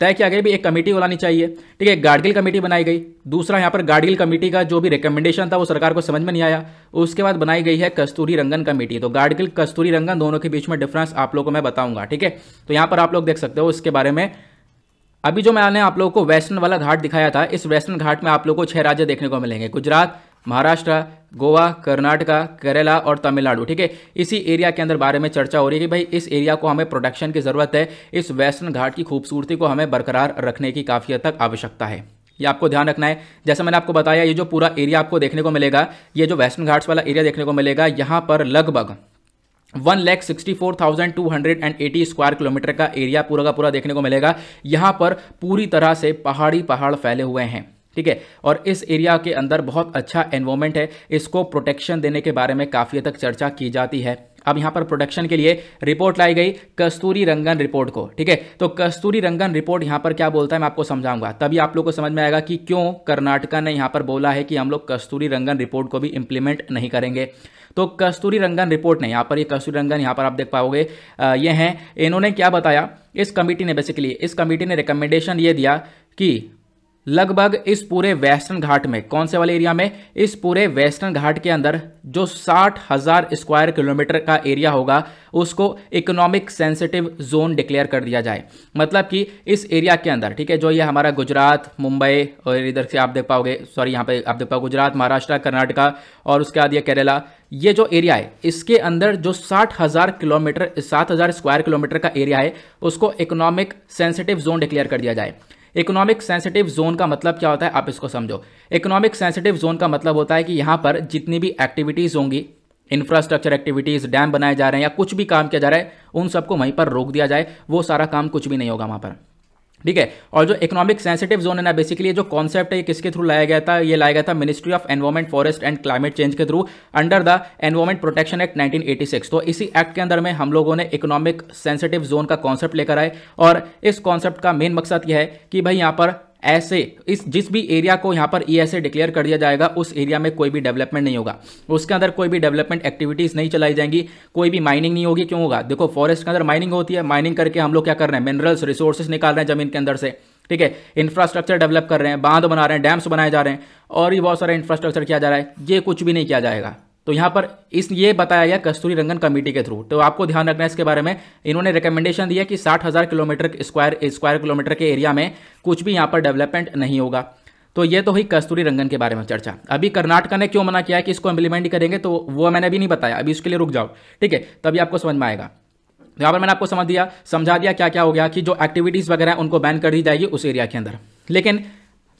तय किया गया भी एक कमेटी बुलानी चाहिए ठीक है गाडगिल कमेटी बनाई गई दूसरा यहाँ पर गाडगिल कमेटी का जो भी रिकमेंडेशन था वो सरकार को समझ में नहीं आया उसके बाद बनाई गई है कस्तूरी रंगन कमेटी तो गाडगिल कस्तूरी रंगन दोनों के बीच में डिफरेंस आप लोग को मैं बताऊंगा ठीक है तो यहाँ पर आप लोग देख सकते हो इसके बारे में अभी जो मैंने आप लोगों को वेस्टर्न वाला घाट दिखाया था इस वेस्टर्न घाट में आप लोगों को छह राज्य देखने को मिलेंगे गुजरात महाराष्ट्र गोवा कर्नाटका केरला और तमिलनाडु ठीक है इसी एरिया के अंदर बारे में चर्चा हो रही है कि भाई इस एरिया को हमें प्रोटेक्शन की ज़रूरत है इस वेस्टर्न घाट की खूबसूरती को हमें बरकरार रखने की काफ़ी हद तक आवश्यकता है ये आपको ध्यान रखना है जैसे मैंने आपको बताया ये जो पूरा एरिया आपको देखने को मिलेगा ये जो वेस्टर्न घाट्स वाला एरिया देखने को मिलेगा यहाँ पर लगभग one lakh sixty four thousand two hundred and eighty square kilometre का एरिया पूरा का पूरा देखने को मिलेगा यहाँ पर पूरी तरह से पहाड़ी पहाड़ फैले हुए हैं ठीक है और इस एरिया के अंदर बहुत अच्छा एनवायरमेंट है इसको प्रोटेक्शन देने के बारे में काफ़ी तक चर्चा की जाती है अब यहाँ पर प्रोटेक्शन के लिए रिपोर्ट लाई गई कस्तूरी रंगन रिपोर्ट को ठीक है तो कस्तूरी रंगन रिपोर्ट यहाँ पर क्या बोलता है मैं आपको समझाऊंगा तभी आप लोग को समझ में आएगा कि क्यों कर्नाटका ने यहाँ पर बोला है कि हम लोग कस्तूरी रंगन रिपोर्ट को भी इंप्लीमेंट नहीं करेंगे तो कस्तूरी रंगन रिपोर्ट ने यहाँ पर ये यह कस्तूरी रंगन यहाँ पर आप देख पाओगे ये हैं इन्होंने क्या बताया इस कमेटी ने बेसिकली इस कमेटी ने रिकमेंडेशन ये दिया कि लगभग इस पूरे वेस्टर्न घाट में कौन से वाले एरिया में इस पूरे वेस्टर्न घाट के अंदर जो साठ हजार स्क्वायर किलोमीटर का एरिया होगा उसको इकोनॉमिक सेंसिटिव जोन डिक्लेयर कर दिया जाए मतलब कि इस एरिया के अंदर ठीक है जो ये हमारा गुजरात मुंबई और इधर से आप देख पाओगे सॉरी यहाँ पे आप देख पाओगे गुजरात महाराष्ट्र कर्नाटका और उसके बाद ये केरला ये जो एरिया है इसके अंदर जो साठ हज़ार किलोमीटर सात हज़ार स्क्वायर किलोमीटर का एरिया है उसको इकोनॉमिक सेंसिटिव जोन डिक्लेयर कर दिया जाए इकोनॉमिक सेंसिटिव जोन का मतलब क्या होता है आप इसको समझो इकोनॉमिक सेंसिटिव जोन का मतलब होता है कि यहाँ पर जितनी भी एक्टिविटीज़ होंगी इंफ्रास्ट्रक्चर एक्टिविटीज़ डैम बनाए जा रहे हैं या कुछ भी काम किया जा रहा है उन सबको वहीं पर रोक दिया जाए वो सारा काम कुछ भी नहीं होगा वहाँ पर ठीक है और जो इकोनॉमिक सेंसिटिव जोन है ना बेसिकली जो कॉन्सेप्ट है ये किसके थ्रू लाया गया था ये लाया गया था Ministry of Environment Forest and Climate Change के through under the Environment Protection Act 1986 तो इसी एक्ट के अंदर में हम लोगों ने इकोनॉमिक सेंसिटिव जोन का कॉन्सेप्ट लेकर आए और इस कॉन्सेप्ट का मेन मकसद यह है कि भाई यहां पर ऐसे इस जिस भी एरिया को यहाँ पर ई ऐसे डिक्लेयर कर दिया जाएगा उस एरिया में कोई भी डेवलपमेंट नहीं होगा उसके अंदर कोई भी डेवलपमेंट एक्टिविटीज़ नहीं चलाई जाएंगी कोई भी माइनिंग नहीं होगी क्यों होगा देखो फॉरेस्ट के अंदर माइनिंग होती है माइनिंग करके हम लोग क्या कर रहे हैं मिनरल्स रिसोर्सेज निकाल रहे हैं जमीन के अंदर से ठीक है इंफ्रास्ट्रक्चर डेवलप कर रहे हैं बांध बना रहे हैं डैम्स बनाए जा रहे हैं और भी बहुत सारे इंफ्रास्ट्रक्चर किया जा रहा है ये कुछ भी नहीं किया जाएगा तो यहाँ पर इस ये बताया गया कस्तूरी रंगन कमेटी के थ्रू तो आपको ध्यान रखना है इसके बारे में इन्होंने रिकमेंडेशन दिया कि साठ हज़ार किलोमीटर स्क्वायर स्क्वायर किलोमीटर के एरिया में कुछ भी यहाँ पर डेवलपमेंट नहीं होगा तो ये तो हुई कस्तूरी रंगन के बारे में चर्चा अभी कर्नाटका ने क्यों मना किया है कि इसको इम्प्लीमेंट करेंगे तो वो मैंने अभी नहीं बताया अभी उसके लिए रुक जाओ ठीक है तभी आपको समझ में आएगा तो यहाँ पर मैंने आपको समझ दिया समझा दिया क्या क्या हो गया कि जो एक्टिविटीज़ वगैरह उनको बैन कर दी जाएगी उस एरिया के अंदर लेकिन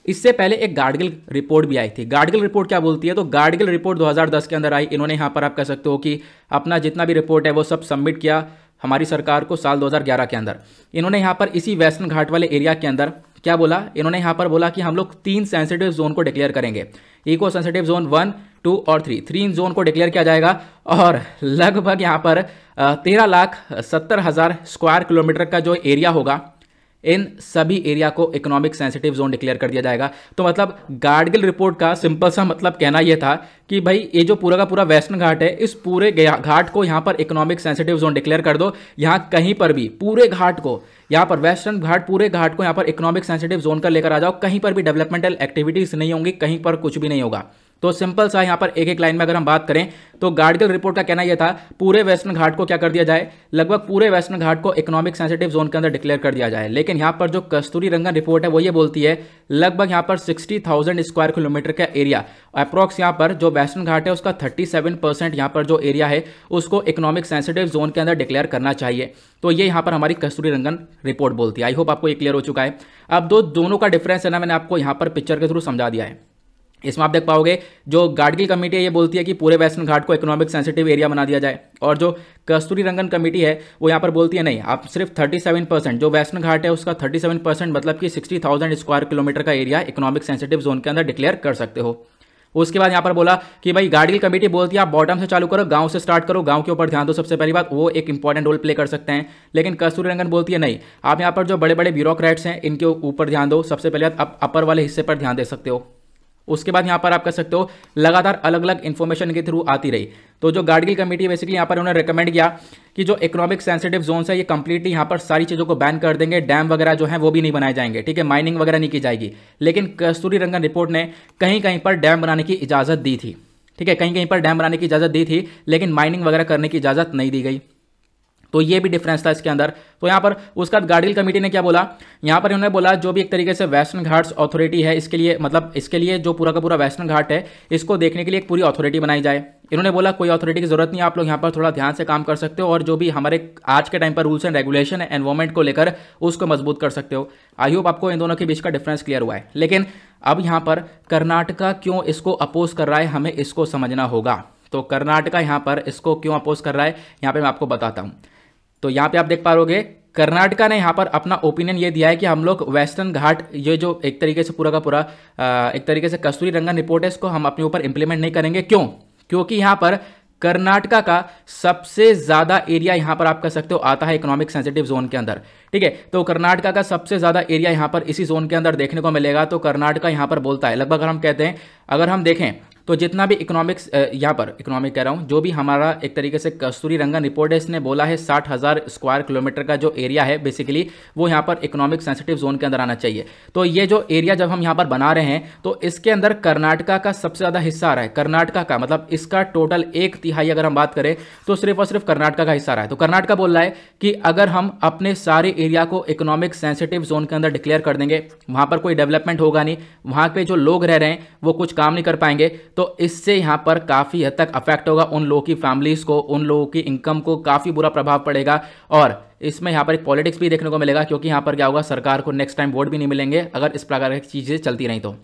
इससे पहले एक गार्डगिल रिपोर्ट भी आई थी गार्डगिल रिपोर्ट क्या बोलती है तो गार्डगिल रिपोर्ट 2010 के अंदर आई इन्होंने यहाँ पर आप कह सकते हो कि अपना जितना भी रिपोर्ट है वो सब सबमिट किया हमारी सरकार को साल 2011 के अंदर इन्होंने यहाँ पर इसी वेस्टर्न घाट वाले एरिया के अंदर क्या बोला इन्होंने यहाँ पर बोला कि हम लोग तीन सेंसिटिव जोन को डिक्लेयर करेंगे eco sensitive zone one two और थ्री थ्री इन जोन को डिक्लेयर किया जाएगा और लगभग यहाँ पर तेरह लाख सत्तर हज़ार स्क्वायर किलोमीटर का जो एरिया होगा इन सभी एरिया को इकोनॉमिक सेंसिटिव जोन डिक्लेयर कर दिया जाएगा तो मतलब गार्डगिल रिपोर्ट का सिंपल सा मतलब कहना यह था कि भाई ये जो पूरा का पूरा वेस्टर्न घाट है इस पूरे घाट को यहाँ पर इकोनॉमिक सेंसिटिव जोन डिक्लेयर कर दो यहाँ कहीं पर भी पूरे घाट को यहाँ पर वेस्टर्न घाट पूरे घाट को यहाँ पर इकोनॉमिक सेंसिटिव जोन कर लेकर आ जाओ कहीं पर भी डेवलपमेंटल एक्टिविटीज़ नहीं होंगी कहीं पर कुछ भी नहीं होगा तो सिंपल सा यहाँ पर एक एक लाइन में अगर हम बात करें तो गार्डिकल रिपोर्ट का कहना यह था पूरे वेस्टर्न घाट को क्या कर दिया जाए लगभग पूरे वेस्टर्न घाट को इकोनॉमिक सेंसिटिव जोन के अंदर डिक्लेयर कर दिया जाए लेकिन यहाँ पर जो कस्तूरी रंगन रिपोर्ट है वो ये बोलती है लगभग यहाँ पर सिक्सटी थाउजेंड स्क्वायर किलोमीटर का एरिया अप्रॉक्स यहाँ पर जो वेस्टर्न घाट है उसका थर्टी सेवन परसेंट यहाँ पर जो एरिया है उसको इकोनॉमिक सेंसिटिव जोन के अंदर डिक्लेयर करना चाहिए तो ये यहाँ पर हमारी कस्तूरी रंगन रिपोर्ट बोलती है आई होप आपको ये क्लियर हो चुका है अब दो दोनों का डिफरेंस है ना मैंने आपको यहाँ पर पिक्चर के थ्रू समझा दिया है इसमें आप देख पाओगे जो गाडगिल कमेटी है ये बोलती है कि पूरे वेस्टर्न घाट को इकोनॉमिक सेंसिटिव एरिया बना दिया जाए और जो कस्तूरी रंगन कमेटी है वो यहाँ पर बोलती है नहीं आप सिर्फ 37 परसेंट जो वेस्टर्न घाट है उसका 37 परसेंट मतलब कि 60,000 स्क्वायर किलोमीटर का एरिया इकोनॉमिक सेंसिटिव जोन के अंदर डिक्लेयर कर सकते हो उसके बाद यहाँ पर बोला कि भाई गाड़गिल कमेटी बोलती है आप बॉटम से चालू करो गांव से स्टार्ट करो गांव के ऊपर ध्यान दो सबसे पहली बात वो एक इंपॉर्टेंट रोल प्ले कर सकते हैं लेकिन कस्तूरी रंगन बोलती है नहीं आप यहाँ पर जो बड़े बड़े ब्यूरोक्रेट्स हैं इनके ऊपर ध्यान दो सबसे पहले बात आप अपर वाले हिस्से पर ध्यान दे सकते हो उसके बाद यहाँ पर आप कह सकते हो लगातार अलग अलग इन्फॉर्मेशन के थ्रू आती रही तो जो गार्डगिल कमेटी बेसिकली यहाँ पर उन्होंने रिकमेंड किया कि जो इकोनॉमिक सेंसिटिव जोन है ये कंप्लीटली यहाँ पर सारी चीज़ों को बैन कर देंगे डैम वगैरह जो है वो भी नहीं बनाए जाएंगे ठीक है माइनिंग वगैरह नहीं की जाएगी लेकिन कस्तूरी रंगन रिपोर्ट ने कहीं कहीं पर डैम बनाने की इजाज़त दी थी ठीक है कहीं कहीं पर डैम बनाने की इजाज़त दी थी लेकिन माइनिंग वगैरह करने की इजाज़त नहीं दी गई तो ये भी डिफरेंस था इसके अंदर तो यहाँ पर उसके बाद गार्डिल कमेटी ने क्या बोला यहाँ पर इन्होंने बोला जो भी एक तरीके से वेस्टर्न घाट्स अथॉरिटी है इसके लिए मतलब इसके लिए जो पूरा का पूरा वेस्टर्न घाट है इसको देखने के लिए एक पूरी अथॉरिटी बनाई जाए इन्होंने बोला कोई अथॉरिटी की जरूरत नहीं आप लोग यहाँ पर थोड़ा ध्यान से काम कर सकते हो और जो भी हमारे आज के टाइम पर रूल्स एंड रेगुलेशन है एनवायरमेंट को लेकर उसको मजबूत कर सकते हो आई होप आपको इन दोनों के बीच का डिफरेंस क्लियर हुआ है लेकिन अब यहाँ पर कर्नाटका क्यों इसको अपोज कर रहा है हमें इसको समझना होगा तो कर्नाटका यहाँ पर इसको क्यों अपोज कर रहा है यहाँ पर मैं आपको बताता हूँ तो यहाँ पे आप देख पा रहे कर्नाटका ने यहाँ पर अपना ओपिनियन ये दिया है कि हम लोग वेस्टर्न घाट ये जो एक तरीके से पूरा का पूरा एक तरीके से कस्तूरी रंगन रिपोर्ट है इसको हम अपने ऊपर इंप्लीमेंट नहीं करेंगे क्यों क्योंकि यहाँ पर कर्नाटका का सबसे ज़्यादा एरिया यहाँ पर आप कह सकते हो आता है इकोनॉमिक सेंसिटिव जोन के अंदर ठीक है तो कर्नाटका का सबसे ज़्यादा एरिया यहाँ पर इसी जोन के अंदर देखने को मिलेगा तो कर्नाटका यहाँ पर बोलता है लगभग अगर हम कहते हैं अगर हम देखें तो जितना भी इकोनॉमिक्स यहाँ पर इकोनॉमिक कह रहा हूँ जो भी हमारा एक तरीके से कस्तूरी रंगन रिपोर्ट है इसने बोला है साठ हज़ार स्क्वायर किलोमीटर का जो एरिया है बेसिकली वो यहाँ पर इकोनॉमिक सेंसिटिव जोन के अंदर आना चाहिए तो ये जो एरिया जब हम यहाँ पर बना रहे हैं तो इसके अंदर कर्नाटका का सबसे ज़्यादा हिस्सा आ रहा है कर्नाटका का मतलब इसका टोटल एक तिहाई अगर हम बात करें तो सिर्फ और सिर्फ कर्नाटका का हिस्सा रहा है तो कर्नाटका बोल रहा है कि अगर हम अपने सारे एरिया को इकोनॉमिक सेंसिटिव जोन के अंदर डिक्लेयर कर देंगे वहाँ पर कोई डेवलपमेंट होगा नहीं वहाँ पर जो लोग रह रहे हैं वो कुछ काम नहीं कर पाएंगे तो इससे यहाँ पर काफ़ी हद तक अफेक्ट होगा उन लोगों की फैमिलीज़ को उन लोगों की इनकम को काफ़ी बुरा प्रभाव पड़ेगा और इसमें यहाँ पर एक पॉलिटिक्स भी देखने को मिलेगा क्योंकि यहाँ पर क्या होगा सरकार को नेक्स्ट टाइम वोट भी नहीं मिलेंगे अगर इस प्रकार की चीज़ें चलती रहीं तो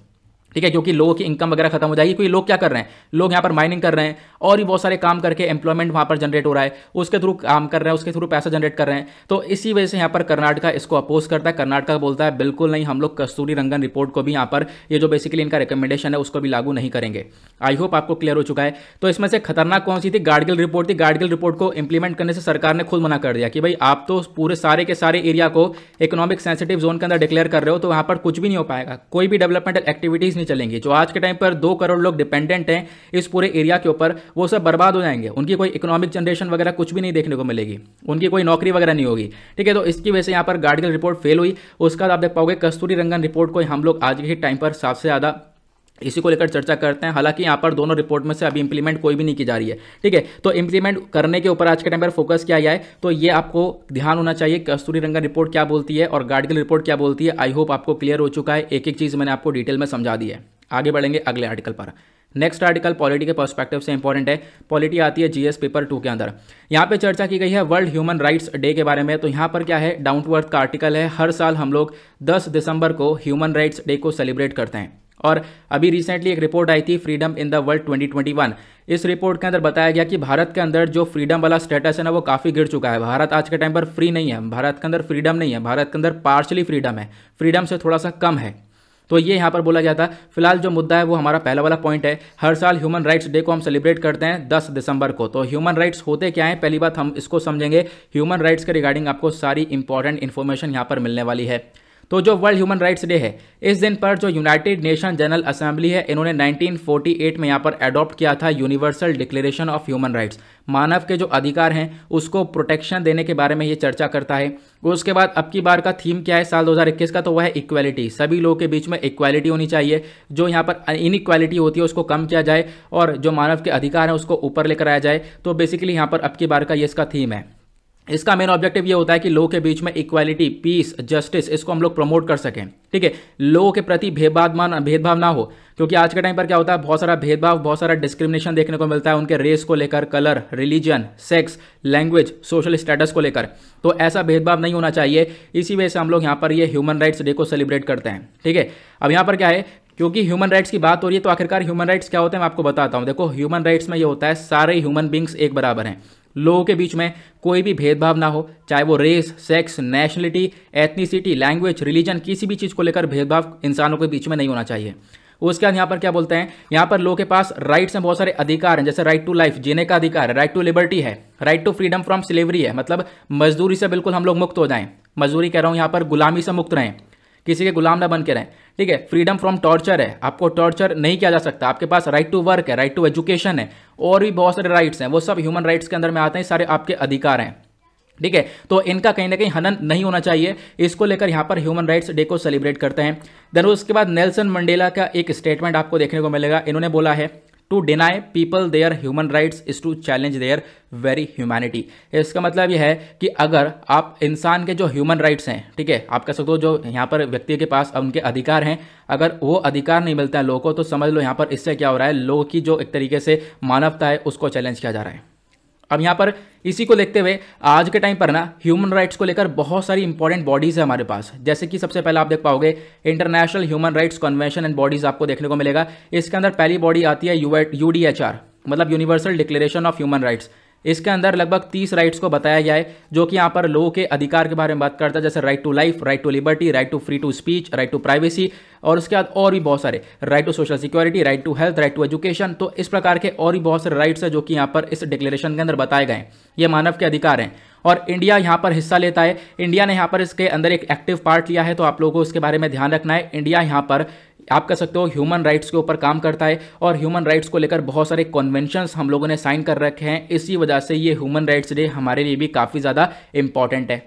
ठीक है क्योंकि लोगों की इनकम वगैरह खत्म हो जाएगी क्योंकि लोग क्या कर रहे हैं लोग यहाँ पर माइनिंग कर रहे हैं और भी बहुत सारे काम करके एम्प्लॉयमेंट वहाँ पर जनरेट हो रहा है उसके थ्रू काम कर रहे हैं उसके थ्रू पैसा जनरेट कर रहे हैं तो इसी वजह से यहाँ पर कर्नाटका इसको अपोज करता है कर्नाटका बोलता है बिल्कुल नहीं हम लोग कस्तूरी रंगन रिपोर्ट को भी यहाँ पर ये जो बेसिकली इनका रिकमेंडेशन है उसको भी लागू नहीं करेंगे आई होप आपको क्लियर हो चुका है तो इसमें से खतरनाक कौन सी थी गार्डगिल रिपोर्ट थी गार्डगिल रिपोर्ट को इंप्लीमेंट करने से सरकार ने खुद मना कर दिया कि भाई आप तो पूरे सारे के सारे एरिया को इकोनॉमिक सेंसिटिव जोन के अंदर डिक्लेयर कर रहे हो तो वहाँ पर कुछ भी नहीं हो पाएगा कोई भी डेवलपमेंटल एक्टिविटीज़ नहीं चलेंगी जो आज के टाइम पर दो करोड़ लोग डिपेंडेंट हैं इस पूरे एरिया के ऊपर वो सब बर्बाद हो जाएंगे उनकी कोई इकोनॉमिक जनरेशन वगैरह कुछ भी नहीं देखने को मिलेगी उनकी कोई नौकरी वगैरह नहीं होगी ठीक है तो इसकी वजह से यहाँ पर गार्डियल रिपोर्ट फेल हुई उसका आप देख पाओगे कस्तूरी रंगन रिपोर्ट को हम लोग आज के टाइम पर सबसे ज़्यादा इसी को लेकर चर्चा करते हैं हालांकि यहाँ पर दोनों रिपोर्ट में से अभी इंप्लीमेंट कोई भी नहीं की जा रही है ठीक है तो इंप्लीमेंट करने के ऊपर आज के टाइम पर फोकस किया जाए तो ये आपको ध्यान होना चाहिए कस्तूरी रंगन रिपोर्ट क्या बोलती है और गार्डगिल रिपोर्ट क्या बोलती है आई होप आपको क्लियर हो चुका है एक एक चीज़ मैंने आपको डिटेल में समझा दी है आगे बढ़ेंगे अगले आर्टिकल पर नेक्स्ट आर्टिकल पॉलिटी के पर्सपेक्टिव से इंपॉर्टेंट है पॉलिटी आती है जीएस पेपर टू के अंदर यहाँ पे चर्चा की गई है वर्ल्ड ह्यूमन राइट्स डे के बारे में तो यहाँ पर क्या है डाउन टू अर्थ का आर्टिकल है हर साल हम लोग 10 दिसंबर को ह्यूमन राइट्स डे को सेलिब्रेट करते हैं और अभी रिसेंटली एक रिपोर्ट आई थी फ्रीडम इन द वर्ल्ड 2021 इस रिपोर्ट के अंदर बताया गया कि भारत के अंदर जो फ्रीडम वाला स्टेटस है ना वो काफ़ी गिर चुका है भारत आज के टाइम पर फ्री नहीं है भारत के अंदर फ्रीडम नहीं है भारत के अंदर पार्शली फ्रीडम है फ्रीडम से थोड़ा सा कम है तो ये यहाँ पर बोला गया था फिलहाल जो मुद्दा है वो हमारा पहला वाला पॉइंट है हर साल ह्यूमन राइट्स डे को हम सेलिब्रेट करते हैं 10 दिसंबर को तो ह्यूमन राइट्स होते क्या हैं पहली बात हम इसको समझेंगे ह्यूमन राइट्स के रिगार्डिंग आपको सारी इंपॉर्टेंट इन्फॉर्मेशन यहाँ पर मिलने वाली है तो जो वर्ल्ड ह्यूमन राइट्स डे है इस दिन पर जो यूनाइटेड नेशन जनरल असेंबली है इन्होंने 1948 में यहाँ पर एडॉप्ट किया था universal declaration of human rights मानव के जो अधिकार हैं उसको प्रोटेक्शन देने के बारे में ये चर्चा करता है उसके बाद अब की बार का थीम क्या है साल 2021 का तो वह है इक्वालिटी सभी लोगों के बीच में इक्वालिटी होनी चाहिए जो यहाँ पर इनइक्वालिटी होती है उसको कम किया जाए और जो मानव के अधिकार हैं उसको ऊपर लेकर आया जाए तो बेसिकली यहाँ पर अब की बार का ये इसका थीम है इसका मेन ऑब्जेक्टिव ये होता है कि लोगों के बीच में इक्वालिटी पीस जस्टिस इसको हम लोग प्रमोट कर सकें ठीक है लोगों के प्रति भेदभाव भेदभाव ना हो क्योंकि आज के टाइम पर क्या होता है बहुत सारा भेदभाव बहुत सारा डिस्क्रिमिनेशन देखने को मिलता है उनके रेस को लेकर colour religion sex language social status को लेकर तो ऐसा भेदभाव नहीं होना चाहिए इसी वजह से हम लोग यहाँ पर ये ह्यूमन राइट्स डे को सेलिब्रेट करते हैं ठीक है अब यहाँ पर क्या है क्योंकि ह्यूमन राइट्स की बात हो रही है तो आखिरकार ह्यूमन राइट्स क्या होते हैं मैं आपको बताता हूँ देखो ह्यूमन राइट्स में ये होता है सारे ह्यूमन बींग्स एक बराबर हैं लोगों के बीच में कोई भी भेदभाव ना हो चाहे वो race sex nationality ethnicity language religion किसी भी चीज़ को लेकर भेदभाव इंसानों के बीच में नहीं होना चाहिए उसके बाद यहाँ पर क्या बोलते हैं यहाँ पर लोगों के पास राइट्स हैं बहुत सारे अधिकार हैं जैसे राइट टू लाइफ जीने का अधिकार है राइट टू लिबर्टी है right to freedom from slavery है मतलब मजदूरी से बिल्कुल हम लोग मुक्त हो जाएं मजदूरी कह रहा हूँ यहाँ पर गुलामी से मुक्त रहें किसी के गुलाम ना बन के रहें ठीक है फ्रीडम फ्रॉम टॉर्चर है आपको टॉर्चर नहीं किया जा सकता आपके पास राइट टू वर्क है राइट टू एजुकेशन है और भी बहुत सारे राइट्स हैं वो सब ह्यूमन राइट्स के अंदर में आते हैं सारे आपके अधिकार हैं ठीक है तो इनका कहीं ना कहीं हनन नहीं होना चाहिए इसको लेकर यहाँ पर ह्यूमन राइट्स डे को सेलिब्रेट करते हैं देन उसके बाद नेल्सन मंडेला का एक स्टेटमेंट आपको देखने को मिलेगा इन्होंने बोला है to deny people their human rights is to challenge their very humanity इसका मतलब यह है कि अगर आप इंसान के जो ह्यूमन राइट्स हैं ठीक है आप कह सकते हो जो यहाँ पर व्यक्ति के पास उनके अधिकार हैं अगर वो अधिकार नहीं मिलता है लोगों को तो समझ लो यहाँ पर इससे क्या हो रहा है लोगों की जो एक तरीके से मानवता है उसको चैलेंज किया जा रहा है अब यहाँ पर इसी को देखते हुए आज के टाइम पर ना ह्यूमन राइट्स को लेकर बहुत सारी इंपॉर्टेंट बॉडीज़ है हमारे पास जैसे कि सबसे पहले आप देख पाओगे international human rights convention and bodies आपको देखने को मिलेगा इसके अंदर पहली बॉडी आती है यू मतलब universal declaration of human rights इसके अंदर लगभग तीस राइट्स को बताया गया है जो कि यहाँ पर लोगों के अधिकार के बारे में बात करता है जैसे right to life right to liberty right to free to speech right to privacy और उसके बाद और भी बहुत सारे right to social security right to health right to education तो इस प्रकार के और भी बहुत सारे राइट्स हैं जो कि यहाँ पर इस डिक्लेरेशन के अंदर बताए गए हैं ये मानव के अधिकार हैं और इंडिया यहाँ पर हिस्सा लेता है इंडिया ने यहाँ पर इसके अंदर एक एक्टिव पार्ट लिया है तो आप लोगों को इसके बारे में ध्यान रखना है इंडिया यहाँ पर आप कह सकते हो ह्यूमन राइट्स के ऊपर काम करता है और ह्यूमन राइट्स को लेकर बहुत सारे कॉन्वेंशन हम लोगों ने साइन कर रखे हैं इसी वजह से ये ह्यूमन राइट्स डे हमारे लिए भी काफ़ी ज़्यादा इंपॉर्टेंट है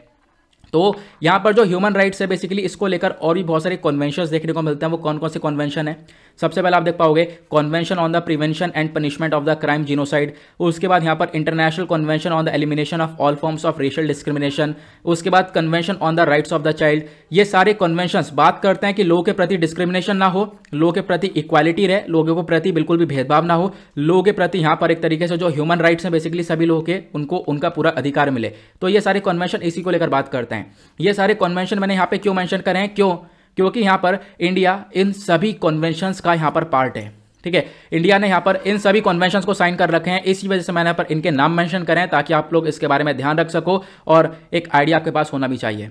तो यहाँ पर जो ह्यूमन राइट्स है बेसिकली इसको लेकर और भी बहुत सारे कॉन्वेंशन देखने को मिलते हैं वो कौन कौन से कॉन्वेंशन है सबसे पहले आप देख पाओगे convention on the prevention and punishment of the crime genocide उसके बाद यहाँ पर international convention on the elimination of all forms of racial discrimination उसके बाद convention on the rights of the child ये सारे कन्वेंशन बात करते हैं कि लोगों के प्रति डिस्क्रिमिनेशन ना हो लोगों के प्रति इक्वालिटी रहे लोगों के प्रति बिल्कुल भी भेदभाव ना हो लोगों के प्रति यहाँ पर एक तरीके से जो ह्यूमन राइट्स हैं बेसिकली सभी लोगों के उनको उनका पूरा अधिकार मिले तो ये सारे कन्वेंशन इसी को लेकर बात करते हैं ये सारे कन्वेंशन मैंने यहाँ पे क्यों मैंशन करें क्यों क्योंकि यहाँ पर इंडिया इन सभी कॉन्वेंशंस का यहाँ पर पार्ट है ठीक है इंडिया ने यहाँ पर इन सभी कॉन्वेंशन को साइन कर रखे हैं इसी वजह से मैंने यहाँ पर इनके नाम मैंशन करें ताकि आप लोग इसके बारे में ध्यान रख सको और एक आइडिया आपके पास होना भी चाहिए